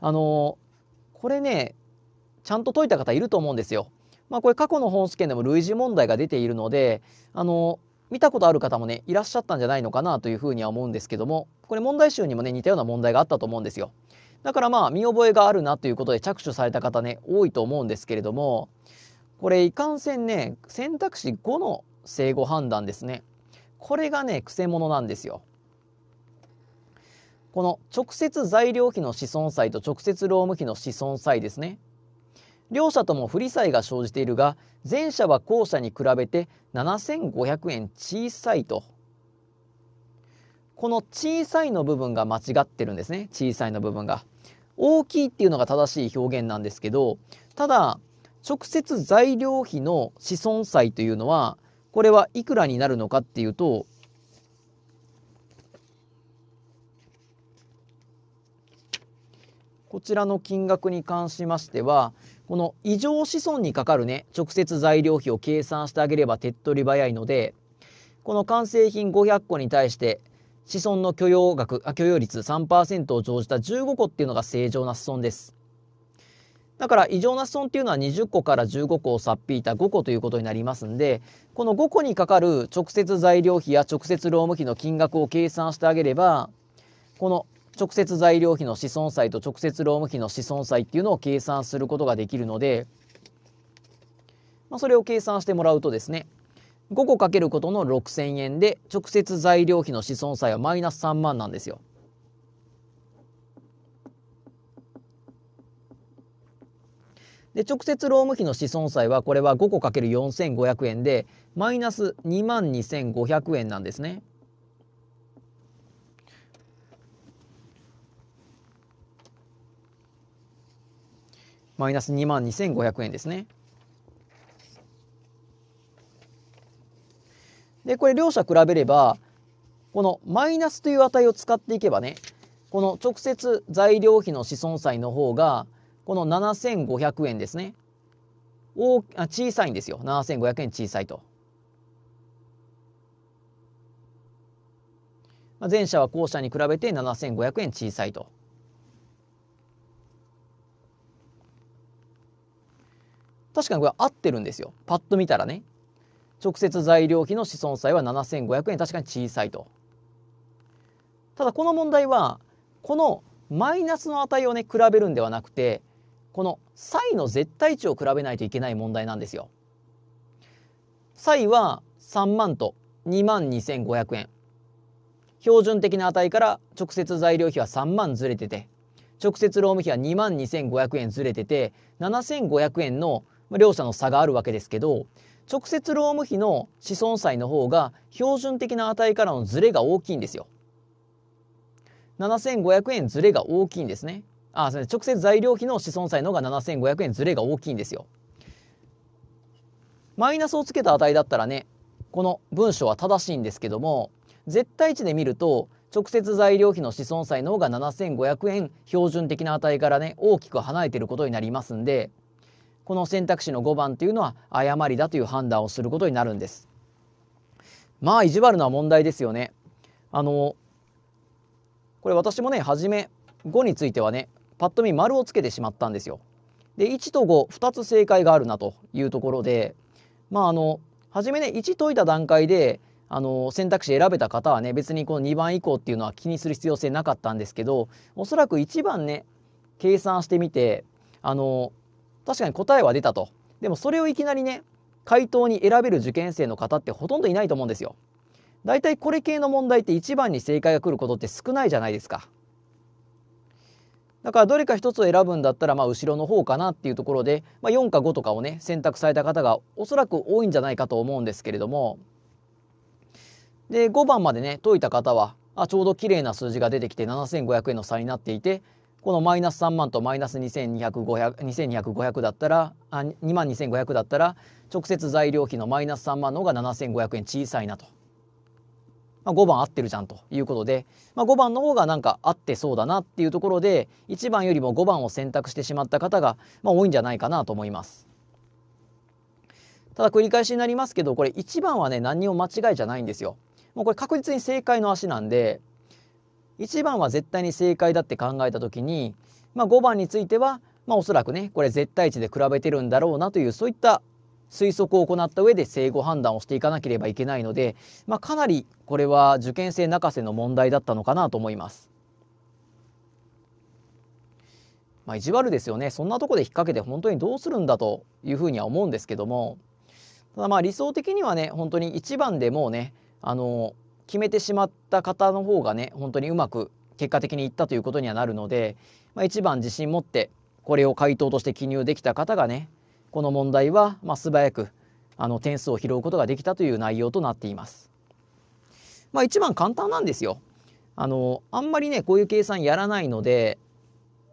あのー、これね、ちゃんと解いた方いると思うんですよ。まあ、これ過去の本試験でも類似問題が出ているので、あのー見たことある方もねいらっしゃったんじゃないのかなというふうには思うんですけどもこれ問題集にもね似たような問題があったと思うんですよ。だからまあ見覚えがあるなということで着手された方ね多いと思うんですけれどもこれいかんせんね選択肢5の正誤判断ですねこれがねくせ者なんですよ。この直接材料費の子孫債と直接労務費の子孫債ですね両者とも不利債が生じているが前者は後者に比べて7500円小さいとこの小さいの部分が間違ってるんですね小さいの部分が大きいっていうのが正しい表現なんですけどただ直接材料費の子孫債というのはこれはいくらになるのかっていうとこちらの金額に関しましてはこの異常子孫にかかるね直接材料費を計算してあげれば手っ取り早いのでこの完成品500個に対して子孫の許容額、あ許容率3%を乗じた15個っていうのが正常な子孫です。だから異常な子孫っていうのは20個から15個を差っ引いた5個ということになりますんで、この5個にかかる直接材料費や直接労務費の金額を計算してあげれば、この直接材料費の子孫債と直接労務費の子孫債っていうのを計算することができるので、まあ、それを計算してもらうとですね、5個かけることの6000円で直接材料費の資損債はマイナス3万なんですよ。で直接労務費の資損債はこれは5個かける4500円でマイナス2万2500円なんですね。マイナス2万2500円ですね。で、これ両者比べれば、このマイナスという値を使っていけばね、この直接材料費の子孫債の方が、この7500円ですね。大あ小さいんですよ。7500円小さいと。前者は後者に比べて7500円小さいと。確かにこれ合ってるんですよ。パッと見たらね。直接材料費の子孫債は7500円確かに小さいとただこの問題はこのマイナスの値をね比べるんではなくてこの債の絶対値を比べないといけない問題なんですよ。債は3万と2万2500円標準的な値から直接材料費は3万ずれてて直接労務費は2万2500円ずれてて7500円のまあ、両者の差があるわけですけど直接労務費の子孫債の方が標準的な値からのズレが大きいんですよ。7500円ズレが大きいんですね。あ、すみません。直接材料費の子孫債の方が7500円ズレが大きいんですよ。マイナスをつけた値だったらね、この文章は正しいんですけども、絶対値で見ると、直接材料費の子孫債の方が7500円標準的な値からね、大きく離れていることになりますんで、この選択肢の5番というのは誤りだという判断をすることになるんです。まあ意地悪な問題ですよね。あのこれ私もね初め5についてはねパッと見丸をつけてしまったんですよ。で1と52つ正解があるなというところでまああの初めね1解いた段階であの選択肢選べた方はね別にこの2番以降っていうのは気にする必要性なかったんですけどおそらく1番ね計算してみてあの確かに答えは出たとでもそれをいきなりね回答に選べる受験生の方ってほとんどいないと思うんですよだいたいこれ系の問題って一番に正解が来ることって少ないじゃないですかだからどれか一つを選ぶんだったらまあ後ろの方かなっていうところで、まあ、4か5とかをね選択された方がおそらく多いんじゃないかと思うんですけれどもで5番までね解いた方はあちょうど綺麗な数字が出てきて7500円の差になっていてこのマイナス3万とマイナス2200だったらあ2万2500だったら直接材料費のマイナス3万の方が7500円小さいなと、まあ、5番合ってるじゃんということで、まあ、5番の方がなんか合ってそうだなっていうところで1番よりも5番を選択してしまった方が、まあ、多いんじゃないかなと思います。ただ繰り返しになりますけどこれ1番はね何にも間違いじゃないんですよ。もうこれ確実に正解の足なんで1番は絶対に正解だって考えた時に、まあ、5番については、まあ、おそらくねこれ絶対値で比べてるんだろうなというそういった推測を行った上で正誤判断をしていかなければいけないので、まあ、かなりこれは受験生泣かせの問題だったのかなと思います。まあ、意地悪ですよねそんなとこで引っ掛けて本当にどうするんだというふうには思うんですけどもただまあ理想的にはね本当に1番でもうねあの決めてしまった方の方がね本当にうまく結果的にいったということにはなるので、まあ、一番自信持ってこれを回答として記入できた方がねこの問題はまあ素早くあの点数を拾うことができたという内容となっています。まあ、一番簡単なんですよ。あのあんまりねこういう計算やらないので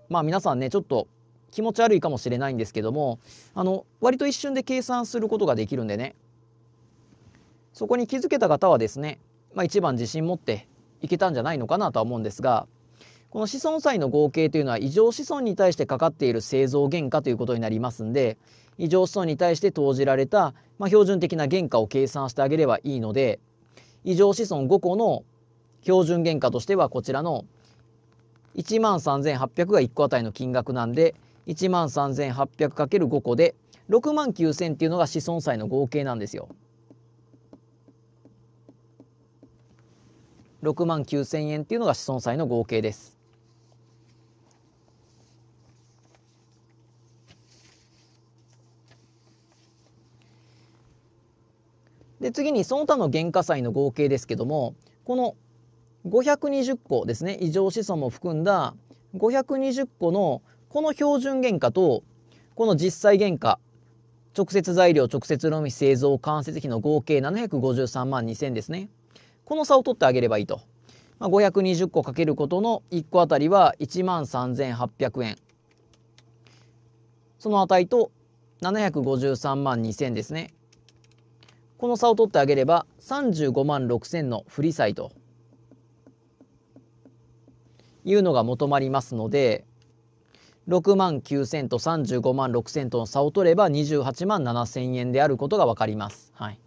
まあ皆さんねちょっと気持ち悪いかもしれないんですけどもあの割と一瞬で計算することができるんでねそこに気づけた方はですねまあ、一番自信持っていけたんじゃないのかなとは思うんですがこの子孫債の合計というのは異常子孫に対してかかっている製造原価ということになりますんで異常子孫に対して投じられた、まあ、標準的な原価を計算してあげればいいので異常子孫5個の標準原価としてはこちらの1万3800が1個あたりの金額なんで1万 3800×5 個で6万9000っていうのが子孫債の合計なんですよ。6万9千円っていうのが子孫債の合計です。で次にその他の原価債の合計ですけどもこの520個ですね異常子孫も含んだ520個のこの標準原価とこの実際原価直接材料直接のみ製造間接費の合計753万2000ですね。この差を取ってあげればいいと。まあ、520個かけることの1個あたりは1万3800円。その値と753万2000ですね。この差を取ってあげれば35万6000の振り債というのが求まりますので6万9000と35万6000との差を取れば28万7000円であることが分かります。はい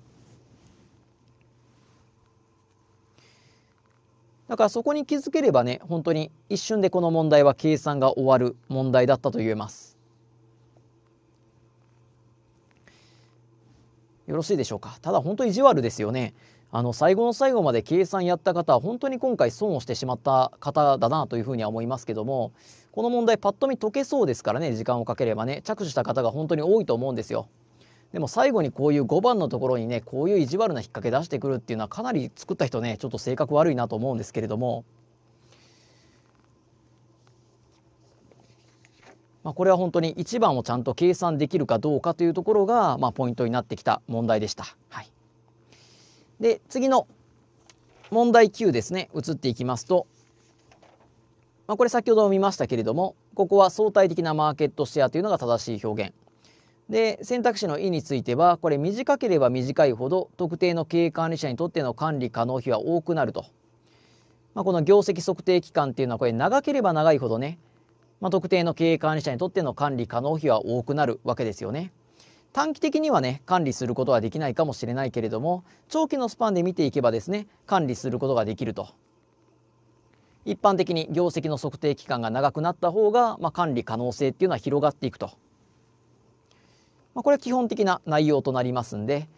だからそこに気づければね本当に一瞬でこの問題は計算が終わる問題だったと言えますよろしいでしょうかただ本当意地悪ですよねあの最後の最後まで計算やった方は本当に今回損をしてしまった方だなというふうには思いますけどもこの問題パッと見解けそうですからね時間をかければね着手した方が本当に多いと思うんですよ。でも最後にこういう5番のところにねこういう意地悪な引っ掛け出してくるっていうのはかなり作った人ねちょっと性格悪いなと思うんですけれども。まあ、これは本当に1番をちゃんと計算できるかどうかというところが、まあ、ポイントになってきた問題でした。はい、で次の問題9ですね移っていきますと、まあ、これ先ほども見ましたけれどもここは相対的なマーケットシェアというのが正しい表現で選択肢の「い」についてはこれ短ければ短いほど特定の経営管理者にとっての管理可能費は多くなると、まあ、この業績測定期間っていうのはこれ長ければ長いほどね、まあ、特定の経営管理者にとっての管理可能費は多くなるわけですよね。短期的にはね管理することはできないかもしれないけれども長期のスパンで見ていけばですね管理することができると一般的に業績の測定期間が長くなった方が、まあ、管理可能性っていうのは広がっていくと。まあ、これは基本的な内容となりますんで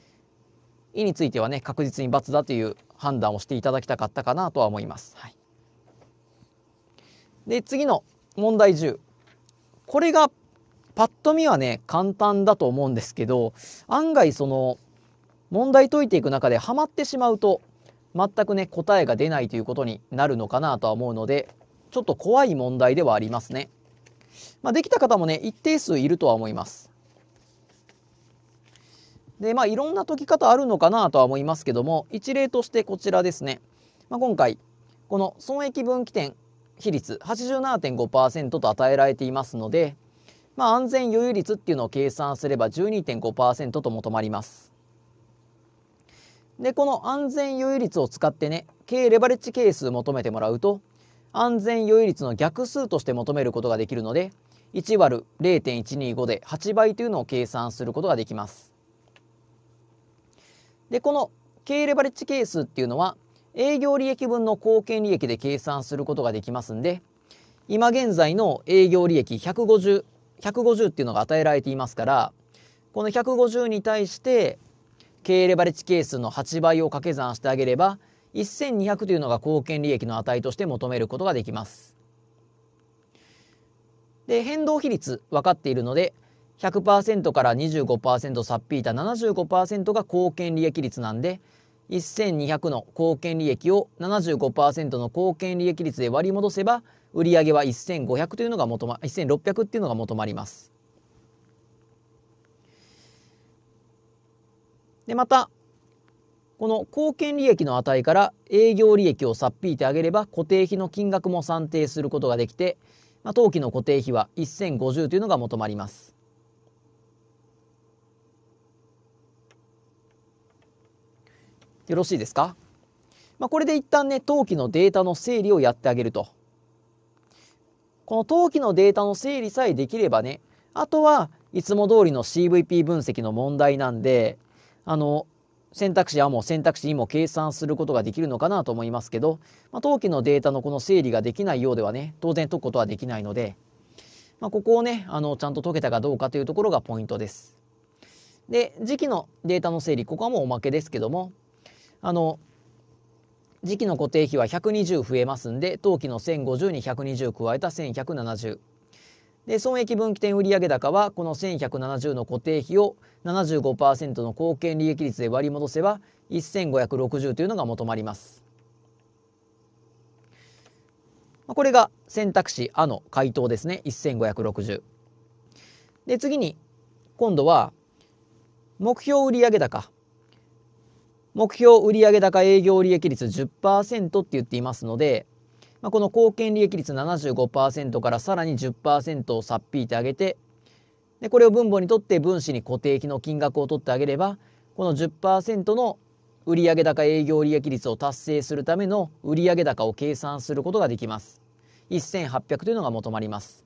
意についてはね確実に×だという判断をしていただきたかったかなとは思います。はい、で次の問題10これがパッと見はね簡単だと思うんですけど案外その問題解いていく中でハマってしまうと全くね答えが出ないということになるのかなとは思うのでちょっと怖い問題ではありますね。まあ、できた方もね一定数いるとは思います。でまあいろんな解き方あるのかなとは思いますけども一例としてこちらですね、まあ、今回この損益分岐点比率87.5%と与えられていますので、まあ、安全余裕率っていうのを計算すれば12.5%と求まります。でこの安全余裕率を使ってね経レバレッジ係数求めてもらうと安全余裕率の逆数として求めることができるので1割0.125で8倍というのを計算することができます。で、この経営レバレッジ係数っていうのは、営業利益分の貢献利益で計算することができますんで、今現在の営業利益150、150っていうのが与えられていますから、この150に対して、経営レバレッジ係数の8倍を掛け算してあげれば、1200というのが貢献利益の値として求めることができます。で、変動比率分かっているので、100%から25%さっぴいた75%が貢献利益率なんで1200の貢献利益を75%の貢献利益率で割り戻せば売上は1500というのが求ま1600っていうのが求まります。でまたこの貢献利益の値から営業利益をさっぴいてあげれば固定費の金額も算定することができて、まあ、当期の固定費は1050というのが求まります。よろしいですか、まあ、これで一旦ね、登記のデータの整理をやってあげると。この登記のデータの整理さえできればね、あとはいつも通りの CVP 分析の問題なんで、あの、選択肢はもう選択肢にも計算することができるのかなと思いますけど、まあ、登のデータのこの整理ができないようではね、当然解くことはできないので、まあ、ここをね、あの、ちゃんと解けたかどうかというところがポイントです。で、時期のデータの整理、ここはもうおまけですけども、あの時期の固定費は120増えますんで当期の1050に120加えた1170で損益分岐点売上高はこの1170の固定費を75%の貢献利益率で割り戻せば1560というのが求まりますこれが選択肢あの回答ですね1560で次に今度は目標売上高目標売上高営業利益率10%って言っていますので、まあ、この貢献利益率75%からさらに10%を差っ引いてあげてでこれを分母にとって分子に固定費の金額を取ってあげればこの10%の売上高営業利益率を達成するための売上高を計算することができます。1800というのが求まります。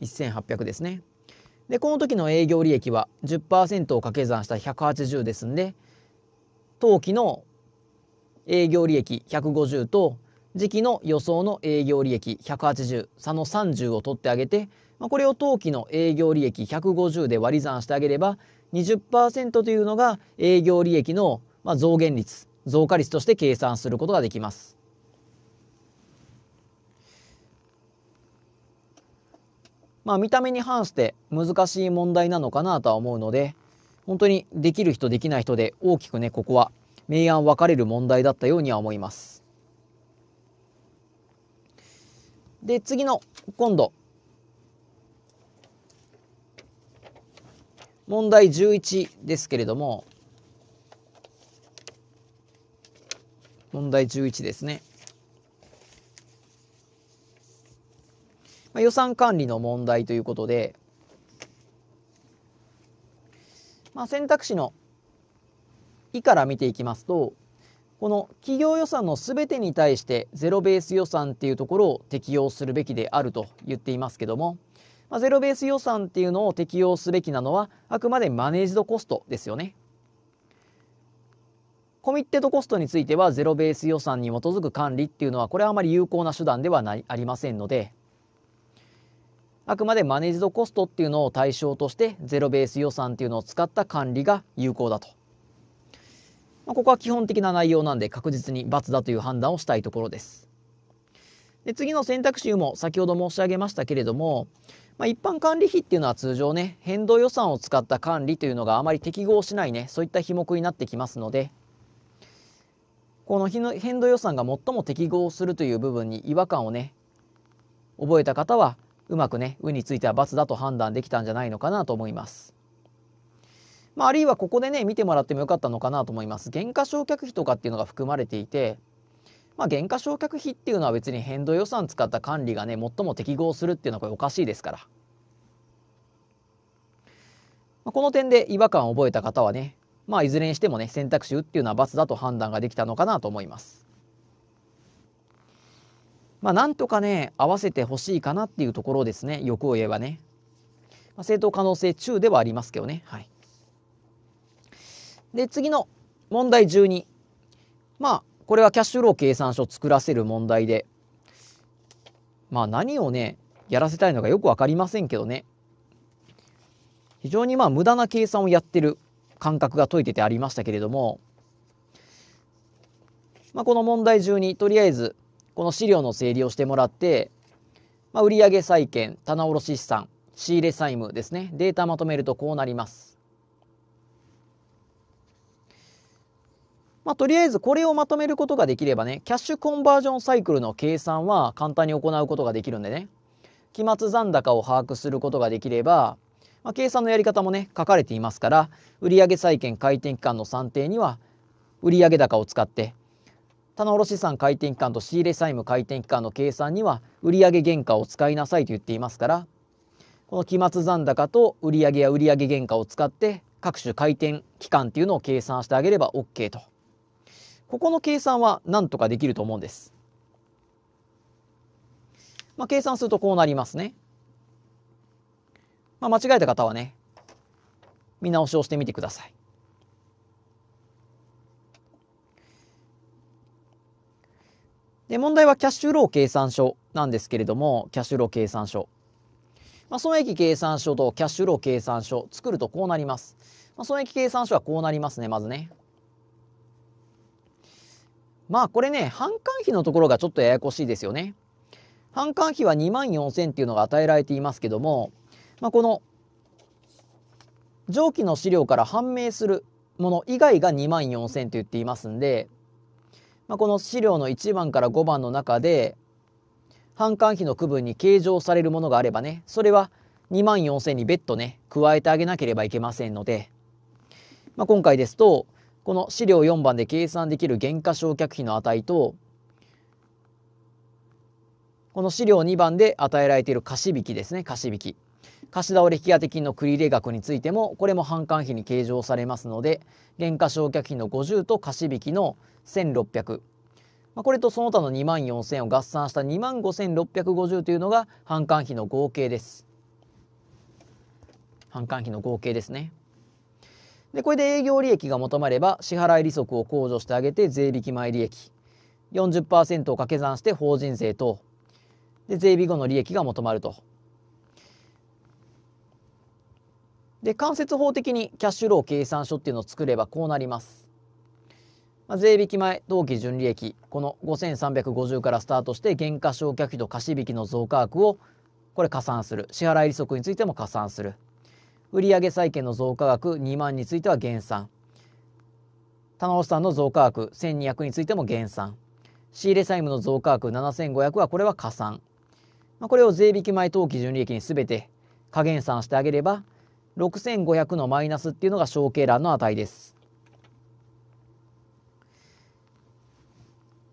1800ですね。で、この時の営業利益は10%を掛け算した180ですんで、当期の営業利益150と時期の予想の営業利益180差の30を取ってあげて、まあ、これを当期の営業利益150で割り算してあげれば20%というのが営業利益の増減率増加率として計算することができます。まあ、見た目に反して難しい問題なのかなとは思うので本当にできる人できない人で大きくねここは明暗分かれる問題だったようには思います。で次の今度問題11ですけれども問題11ですね。まあ、予算管理の問題ということで、まあ、選択肢のい」から見ていきますとこの企業予算の全てに対してゼロベース予算っていうところを適用するべきであると言っていますけども、まあ、ゼロベース予算っていうのを適用すべきなのはあくまでマネージドコストですよね。コミッテドコストについてはゼロベース予算に基づく管理っていうのはこれはあまり有効な手段ではないありませんのであくまでマネージドコストっていうのを対象としてゼロベース予算っていうのを使った管理が有効だと。まあ、ここは基本的な内容なんで確実に×だという判断をしたいところです。で次の選択肢も先ほど申し上げましたけれども、まあ、一般管理費っていうのは通常ね変動予算を使った管理というのがあまり適合しないねそういった費目になってきますのでこの変動予算が最も適合するという部分に違和感をね覚えた方はうまくね運については罰だと判断できたんじゃないのかなと思います。まあ、あるいはここでね見てもらってもよかったのかなと思います。減価償却費とかっていうのが含まれていて、まあ、減価償却費っていうのは別に変動予算使った管理がね最も適合するっていうのはこれおかしいですから。まあ、この点で違和感を覚えた方はね、まあ、いずれにしてもね選択肢打っていうのは罰だと判断ができたのかなと思います。まあ、なんとかね、合わせてほしいかなっていうところですね、欲を言えばね。まあ、正当可能性中ではありますけどね。はい。で、次の問題12。まあ、これはキャッシュロー計算書作らせる問題で、まあ何をね、やらせたいのかよく分かりませんけどね。非常にまあ無駄な計算をやってる感覚が解いててありましたけれども、まあ、この問題中にとりあえずこの資料の整理をしてもらって、まあ、売上債権、棚卸資産、仕入れ債務ですね、データまとめるとこうなります。まあ、とりあえずこれをまとめることができればね、キャッシュコンバージョンサイクルの計算は簡単に行うことができるんでね、期末残高を把握することができれば、まあ、計算のやり方もね、書かれていますから、売上債権回転期間の算定には、売上高を使って棚卸資産回転期間と仕入れ債務回転期間の計算には売上原価を使いなさいと言っていますからこの期末残高と売上や売上原価を使って各種回転期間っていうのを計算してあげれば OK とここの計算はなんとかできると思うんです。まあ、計算するとこうなりますね。まあ、間違えた方はね見直しをしてみてください。で、問題はキャッシュロー計算書なんですけれども、キャッシュロー計算書。まあ、損益計算書とキャッシュロー計算書作るとこうなります。まあ、損益計算書はこうなりますね、まずね。まあこれね、販管費のところがちょっとややこしいですよね。販管費は2万4000っていうのが与えられていますけども、まあ、この上記の資料から判明するもの以外が2万4000と言っていますんで、まあ、この資料の1番から5番の中で販管費の区分に計上されるものがあればねそれは2万4000に別途ね加えてあげなければいけませんので、まあ、今回ですとこの資料4番で計算できる減価償却費の値とこの資料2番で与えられている貸引ですね貸引貸倒引当金の繰入額についてもこれも販管費に計上されますので減価償却費の50と貸引の1600、まあ、これとその他の2万4000を合算した2万5650というのが販管費の合計です販管費の合計ですねでこれで営業利益が求まれば支払い利息を控除してあげて税引き前利益40%を掛け算して法人税等で税備後の利益が求まるとで間接法的にキャッシュロー計算書っていうのを作ればこうなります。まあ、税引き前当期純利益この5350からスタートして減価償却費と貸引の増加額をこれ加算する支払い利息についても加算する売上債権の増加額2万については減算棚卸さんの増加額1200についても減算仕入れ債務の増加額7500はこれは加算、まあ、これを税引き前当期純利益に全て加減算してあげれば6500のマイナスっていうのが小径欄の値です。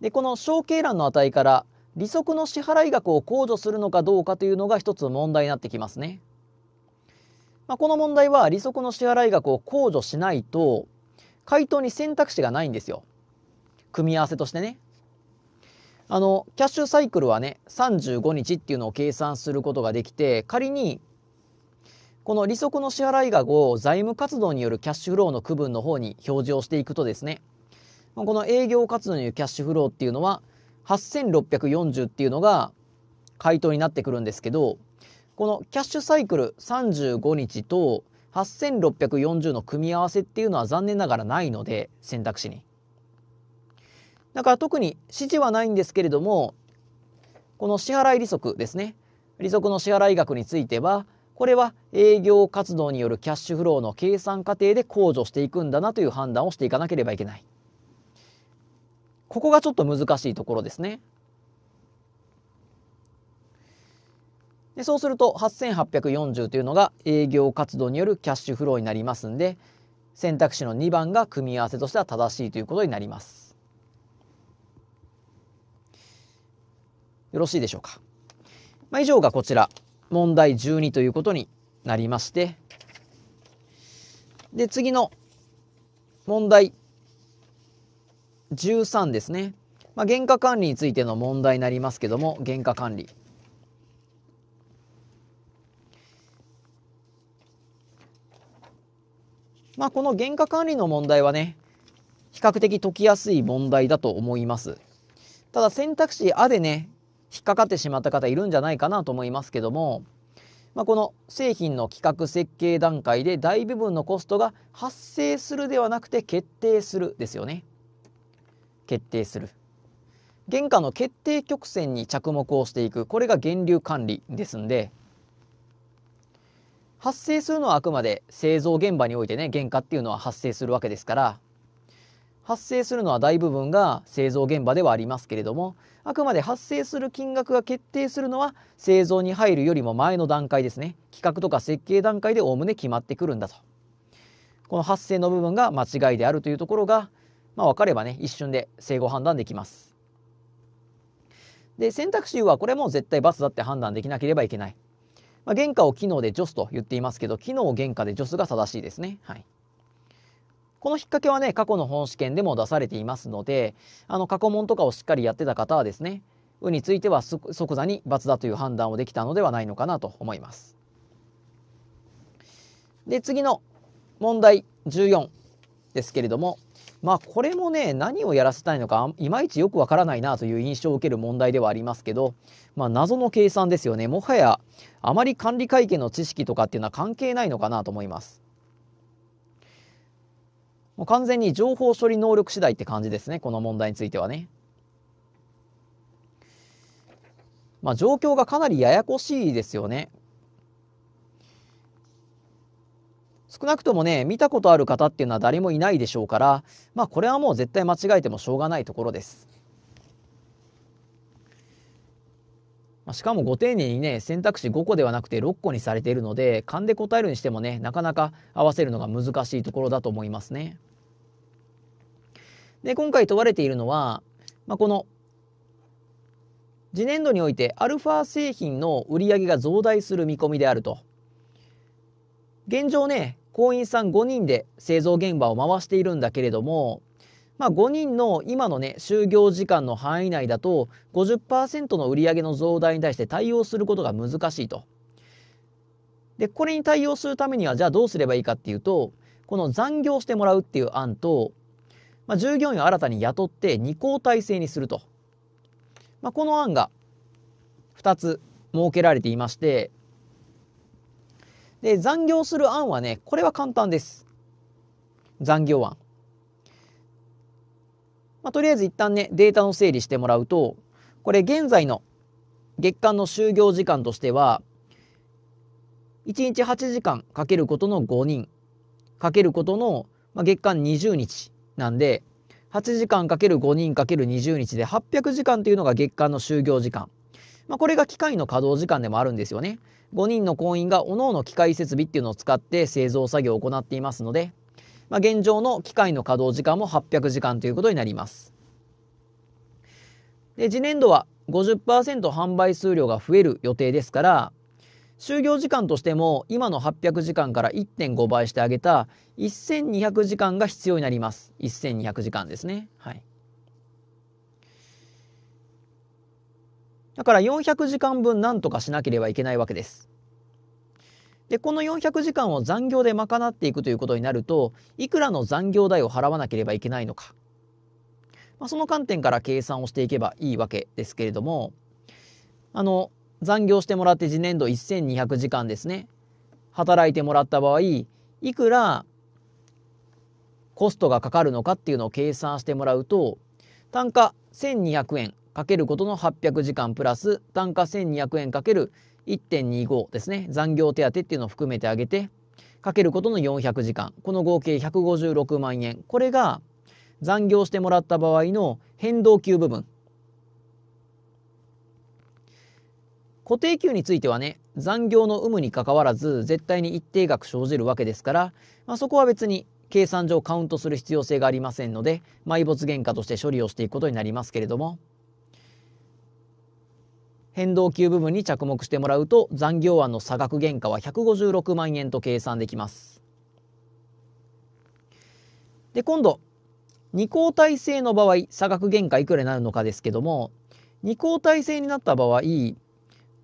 でこの小径欄の値から利息の支払額を控除するのかどうかというのが一つ問題になってきますね。まあ、この問題は利息の支払額を控除しないと回答に選択肢がないんですよ。組み合わせとしてね。あのキャッシュサイクルはね35日っていうのを計算することができて仮にこの利息の支払い額を財務活動によるキャッシュフローの区分の方に表示をしていくとですね、この営業活動によるキャッシュフローっていうのは、8640っていうのが回答になってくるんですけど、このキャッシュサイクル35日と8640の組み合わせっていうのは残念ながらないので、選択肢に。だから特に指示はないんですけれども、この支払い利息ですね。利息の支払い額については、これは営業活動によるキャッシュフローの計算過程で控除していくんだなという判断をしていかなければいけない。ここがちょっと難しいところですね。でそうすると8840というのが営業活動によるキャッシュフローになりますんで選択肢の2番が組み合わせとしては正しいということになります。よろしいでしょうか。まあ、以上がこちら問題12ということになりまして、で、次の問題13ですね。まあ、原価管理についての問題になりますけども、原価管理。まあ、この原価管理の問題はね、比較的解きやすい問題だと思います。ただ選択肢あでね、引っかかってしまった方いるんじゃないかなと思いますけども、まあ、この製品の企画設計段階で大部分のコストが発生するではなくて決定するですよね。決定する。原価の決定曲線に着目をしていくこれが源流管理ですんで発生するのはあくまで製造現場においてね原価っていうのは発生するわけですから発生するのは大部分が製造現場ではありますけれどもあくまで発生する金額が決定するのは製造に入るよりも前の段階ですね企画とか設計段階でおおむね決まってくるんだとこの発生の部分が間違いであるというところが、まあ、分かればね一瞬で整合判断できますで選択肢はこれも絶対×だって判断できなければいけない、まあ、原価を機能で除すと言っていますけど機能を原価で除すが正しいですねはいこの引っ掛けはね、過去の本試験でも出されていますので、あの過去問とかをしっかりやってた方はですね、うについては即座に罰だという判断をできたのではないのかなと思います。で、次の問題14ですけれども、まあこれもね、何をやらせたいのか、いまいちよくわからないなという印象を受ける問題ではありますけど、まあ謎の計算ですよね。もはや、あまり管理会計の知識とかっていうのは関係ないのかなと思います。もう完全に情報処理能力次第って感じですね、この問題についてはね。まあ、状況がかなりややこしいですよね。少なくともね、見たことある方っていうのは誰もいないでしょうから、まあ、これはもう絶対間違えてもしょうがないところです。まあ、しかもご丁寧にね、選択肢5個ではなくて6個にされているので、勘で答えるにしてもね、なかなか合わせるのが難しいところだと思いますね。で、今回問われているのは、まあ、この次年度においてアルファ製品の売り上げが増大する見込みであると。現状ね、工員さん5人で製造現場を回しているんだけれども、まあ、5人の今のね、就業時間の範囲内だと50%の売り上げの増大に対して対応することが難しいと。で、これに対応するためにはじゃあどうすればいいかっていうと、この残業してもらうっていう案と、まあ、従業員を新たに雇って2交代制にすると、まあ、この案が2つ設けられていましてで残業する案はねこれは簡単です残業案、まあ、とりあえず一旦ねデータの整理してもらうとこれ現在の月間の就業時間としては1日8時間かけることの5人かけることの月間20日なんで8時間 ×5 人 ×20 日で800時間というのが月間の就業時間、まあ、これが機械の稼働時間でもあるんですよね5人の行員が各々機械設備っていうのを使って製造作業を行っていますので、まあ、現状の機械の稼働時間も800時間ということになりますで次年度は50%販売数量が増える予定ですから就業時間としても今の800時間から1.5倍してあげた1200時間が必要になります。1200時間ですね。はい。だから400時間分何とかしなければいけないわけです。で、この400時間を残業で賄っていくということになると、いくらの残業代を払わなければいけないのか。まあ、その観点から計算をしていけばいいわけですけれども、あの、残業してもらって次年度1200時間ですね。働いてもらった場合、いくらコストがかかるのかっていうのを計算してもらうと、単価1200円かけることの800時間プラス単価1200円かける1.25ですね。残業手当っていうのを含めてあげて、かけることの400時間。この合計156万円。これが残業してもらった場合の変動給部分。固定給についてはね、残業の有無にかかわらず、絶対に一定額生じるわけですから、まあ、そこは別に計算上カウントする必要性がありませんので、埋没原価として処理をしていくことになりますけれども、変動給部分に着目してもらうと、残業案の差額原価は156万円と計算できます。で、今度、2交代制の場合、差額原価いくらになるのかですけども、2交代制になった場合、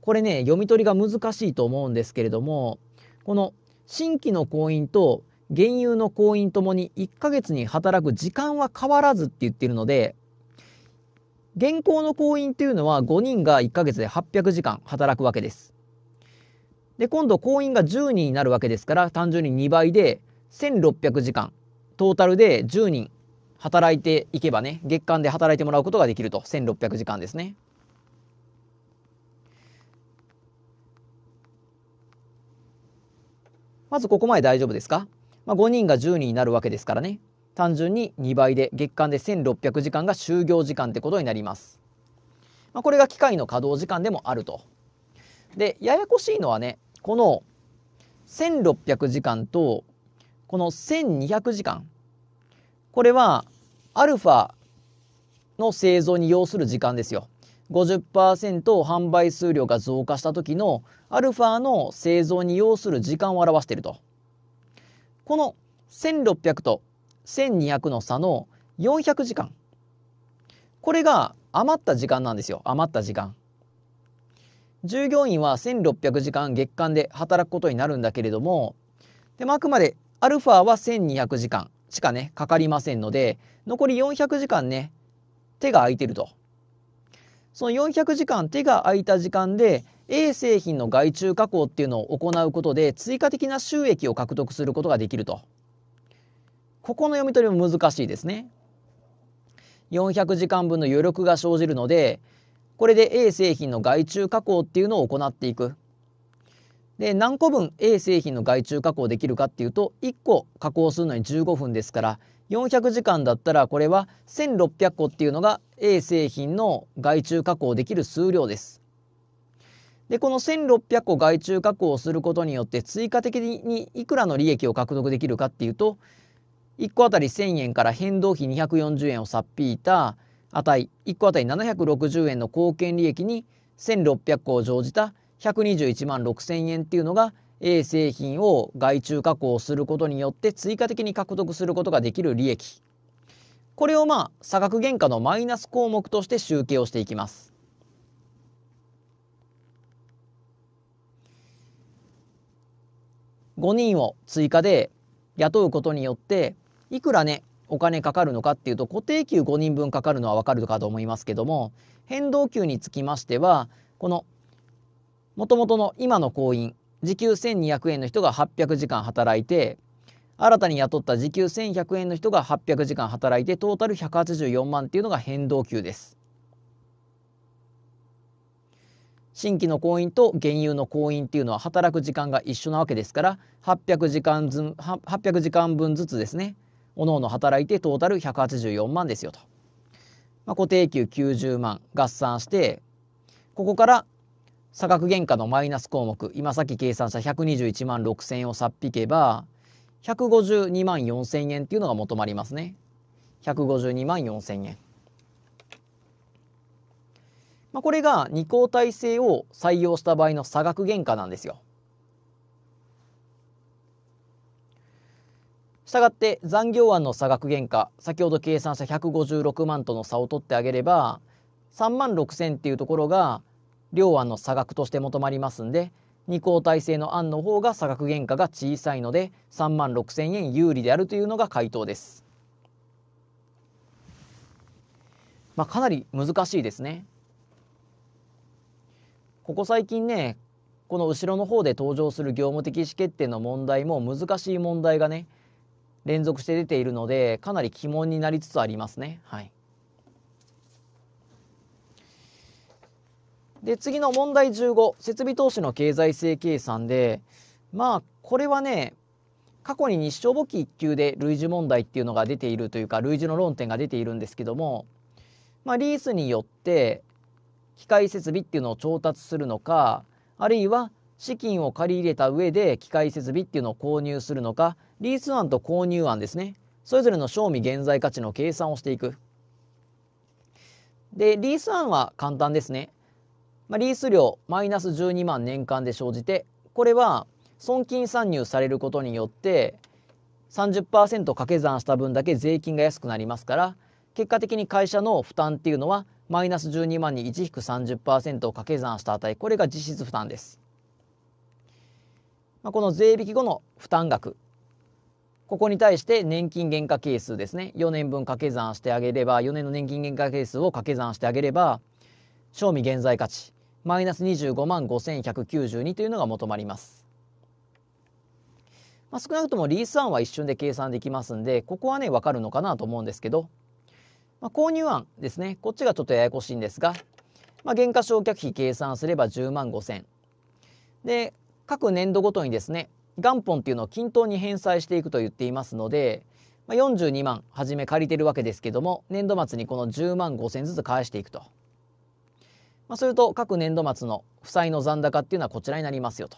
これね読み取りが難しいと思うんですけれどもこの新規の婚姻と原油の婚姻ともに1ヶ月に働く時間は変わらずって言ってるので現行の婚姻というのは5人が1ヶ月で800時間働くわけです。で今度婚姻が10人になるわけですから単純に2倍で1600時間トータルで10人働いていけばね月間で働いてもらうことができると1600時間ですね。まずここまで大丈夫ですか、まあ、5人が10人になるわけですからね単純に2倍で月間で1600時間が就業時間ってことになります、まあ、これが機械の稼働時間でもあるとでややこしいのはねこの1600時間とこの1200時間これはアルファの製造に要する時間ですよ50%を販売数量が増加した時のアルファの製造に要する時間を表していると。この1600と1200の差の400時間。これが余った時間なんですよ。余った時間。従業員は1600時間月間で働くことになるんだけれども、でもあくまでアルファは1200時間しかね、かかりませんので、残り400時間ね、手が空いてると。その400時間手が空いた時間で A 製品の外注加工っていうのを行うことで追加的な収益を獲得することができるとここの読み取りも難しいですね400時間分の余力が生じるのでこれで A 製品の外注加工っていうのを行っていくで何個分 A 製品の外注加工できるかっていうと1個加工するのに15分ですから400時間だったらこれは1600個っていうのが A 製品の外注加工できる数量です。でこの1600個外注加工をすることによって追加的にいくらの利益を獲得できるかっていうと1個あたり1,000円から変動費240円を差っ引いた値1個あたり760円の貢献利益に1,600個を乗じた121万6,000円っていうのが製品を外注加工することによって追加的に獲得することができる利益これをまあ差額原価のマイナス項目として集計をしていきます。5人を追加で雇うことによっていくらねお金かかるのかっていうと固定給5人分かかるのはわかるかと思いますけども変動給につきましてはこのもともとの今の行員時給1200円の人が800時間働いて新たに雇った時給1100円の人が800時間働いてトータル184万っていうのが変動給です。新規の婚姻と現有の婚姻っていうのは働く時間が一緒なわけですから800時間ず800時間分ずつですねおのおの働いてトータル184万ですよと、まあ、固定給90万合算してここから差額原価のマイナス項目今さっき計算した121万6,000円を差っ引けば152万4,000円っていうのが求まりますね。152万4,000円。まあ、これが二項体制を採用した場合の差額原価なんですよ。したがって残業案の差額原価先ほど計算した156万との差を取ってあげれば3万6,000っていうところが両案の差額として求まりますんで2交代制の案の方が差額原価が小さいので3万6000円有利であるというのが回答です。まあ、かなり難しいですね。ここ最近ねこの後ろの方で登場する業務的意思決定の問題も難しい問題がね連続して出ているのでかなり鬼門になりつつありますね。はいで、次の問題15、設備投資の経済性計算で、まあ、これはね、過去に日照簿記1級で類似問題っていうのが出ているというか、類似の論点が出ているんですけども、まあ、リースによって機械設備っていうのを調達するのか、あるいは資金を借り入れた上で機械設備っていうのを購入するのか、リース案と購入案ですね。それぞれの賞味現在価値の計算をしていく。で、リース案は簡単ですね。まあ、リース料マイナス12万年間で生じてこれは損金算入されることによって30%掛け算した分だけ税金が安くなりますから結果的に会社の負担っていうのはマイナス12万に1引く30%を掛け算した値これが実質負担です。まあ、この税引き後の負担額ここに対して年金減価係数ですね4年分掛け算してあげれば4年の年金減価係数を掛け算してあげれば賞味現在価値マイナス25万5192というのが求まります。まあ、少なくともリース案は一瞬で計算できますんで、ここはね、わかるのかなと思うんですけど、まあ、購入案ですね、こっちがちょっとややこしいんですが、まあ、減価償却費計算すれば10万5000。で、各年度ごとにですね、元本っていうのを均等に返済していくと言っていますので、まあ、42万初め借りてるわけですけども、年度末にこの10万5000ずつ返していくと。まあ、それと各年度末の負債の残高っていうのはこちらになりますよと。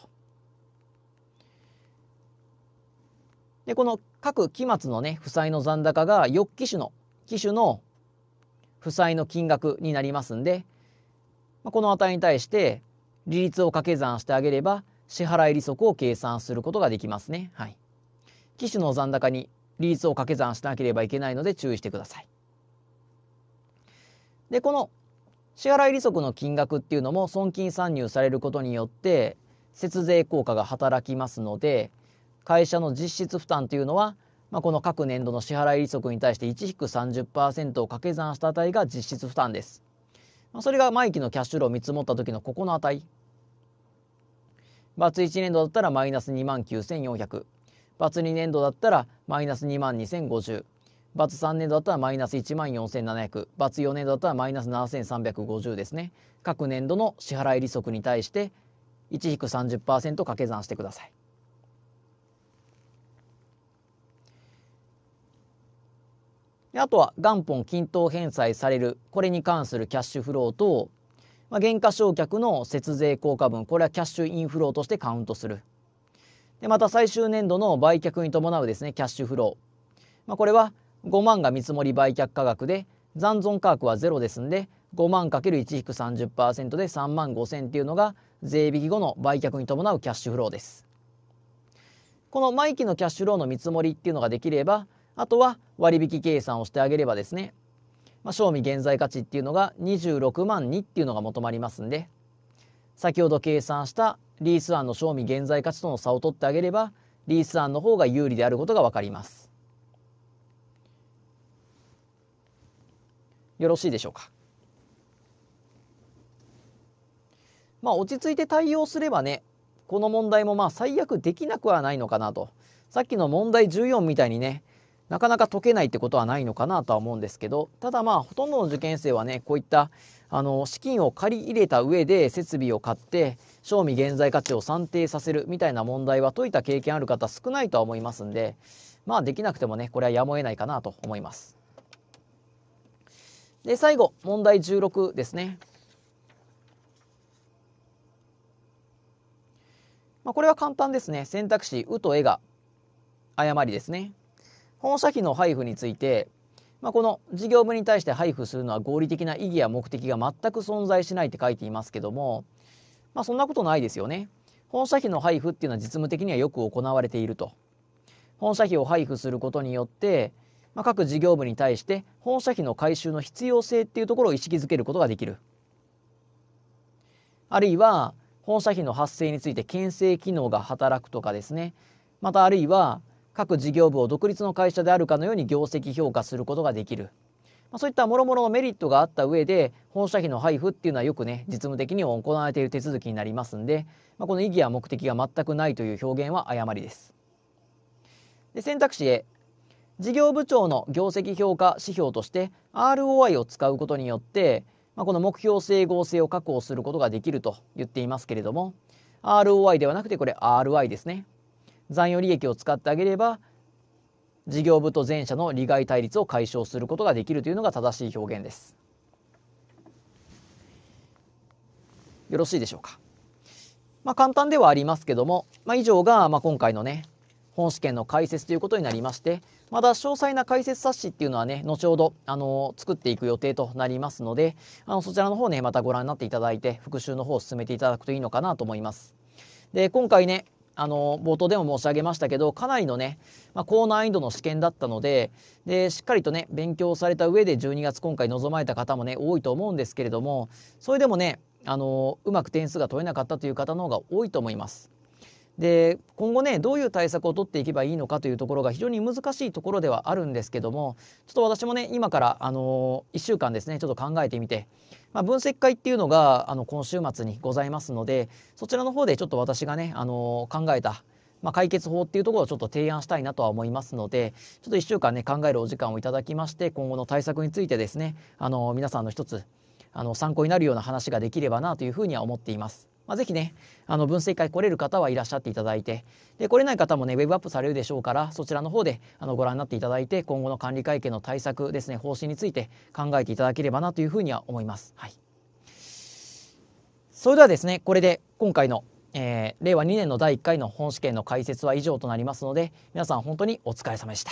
でこの各期末のね負債の残高が翌期種の期種の負債の金額になりますんで、まあ、この値に対して利率を掛け算してあげれば支払い利息を計算することができますね。はい、機種の残高に利率を掛け算しなければいけないので注意してください。でこの支払利息の金額っていうのも損金算入されることによって節税効果が働きますので会社の実質負担というのは、まあ、この各年度の支払利息に対して1引く30%を掛け算した値が実質負担です。まあ、それが毎期のキャッシュローを見積もった時のここの値。バツ1年度だったらマイナス2万9400。バツ2年度だったらマイナス2万2050。バツ3年度だったらマイナス1万4700、バツ4年度だったらマイナス7350ですね。各年度の支払い利息に対して1-30%掛け算してください。あとは元本均等返済されるこれに関するキャッシュフローと、まあ、減価償却の節税効果分これはキャッシュインフローとしてカウントするでまた最終年度の売却に伴うですねキャッシュフロー、まあ、これは5万が見積もり売却価額で残存価格はゼロですんで5万 ×1-30% で3万5000っていうのが税引き後の売却に伴うキャッシュフローです。この毎期のキャッシュフローの見積もりっていうのができればあとは割引計算をしてあげればですね、まあ、賞味現在価値っていうのが26万2っていうのが求まりますんで先ほど計算したリース案の賞味現在価値との差を取ってあげればリース案の方が有利であることが分かります。よろしいでしょうか。まあ、落ち着いて対応すればねこの問題もまあ最悪できなくはないのかなとさっきの問題14みたいにねなかなか解けないってことはないのかなとは思うんですけどただまあほとんどの受験生はねこういったあの資金を借り入れた上で設備を買って賞味現在価値を算定させるみたいな問題は解いた経験ある方少ないとは思いますんでまあできなくてもねこれはやむを得ないかなと思います。で、最後、問題16ですね。まあ、これは簡単ですね。選択肢、うとえが誤りですね。本社費の配布について、まあ、この事業部に対して配布するのは合理的な意義や目的が全く存在しないって書いていますけども、まあ、そんなことないですよね。本社費の配布っていうのは実務的にはよく行われていると。本社費を配布することによって、まあ、各事業部に対して放射費の回収の必要性っていうところを意識づけることができるあるいは放射費の発生について牽制機能が働くとかですねまたあるいは各事業部を独立の会社であるかのように業績評価することができる、まあ、そういったもろもろのメリットがあった上で本社費の配布っていうのはよくね実務的に行われている手続きになりますんで、まあ、この意義や目的が全くないという表現は誤りです。で選択肢へ事業部長の業績評価指標として ROI を使うことによって、まあ、この目標整合性を確保することができると言っていますけれども ROI ではなくてこれ RI ですね残余利益を使ってあげれば事業部と全社の利害対立を解消することができるというのが正しい表現ですよろしいでしょうかまあ簡単ではありますけども、まあ、以上がまあ今回のね本試験の解説ということになりましてまだ詳細な解説冊子っていうのはね後ほどあの作っていく予定となりますのであのそちらの方ねまたご覧になっていただいて復習の方を進めていただくといいのかなと思います。で今回ねあの冒頭でも申し上げましたけどかなりのね、まあ、高難易度の試験だったのででしっかりとね勉強された上で12月今回臨まれた方もね多いと思うんですけれどもそれでもねあのうまく点数が取れなかったという方の方が多いと思います。で今後ねどういう対策を取っていけばいいのかというところが非常に難しいところではあるんですけどもちょっと私もね今からあの1週間ですねちょっと考えてみて、まあ、分析会っていうのがあの今週末にございますのでそちらの方でちょっと私がねあの考えたまあ、解決法っていうところをちょっと提案したいなとは思いますのでちょっと1週間ね考えるお時間をいただきまして今後の対策についてですねあの皆さんの一つあの参考になるような話ができればなというふうには思っています。まあ、ぜひね、あの分析会来れる方はいらっしゃっていただいて、で、来れない方もね、ウェブアップされるでしょうから、そちらの方であのご覧になっていただいて、今後の管理会計の対策ですね、方針について考えていただければなというふうには思います。はい。それではですね、これで今回の、えー、令和2年の第1回の本試験の解説は以上となりますので、皆さん本当にお疲れ様でした。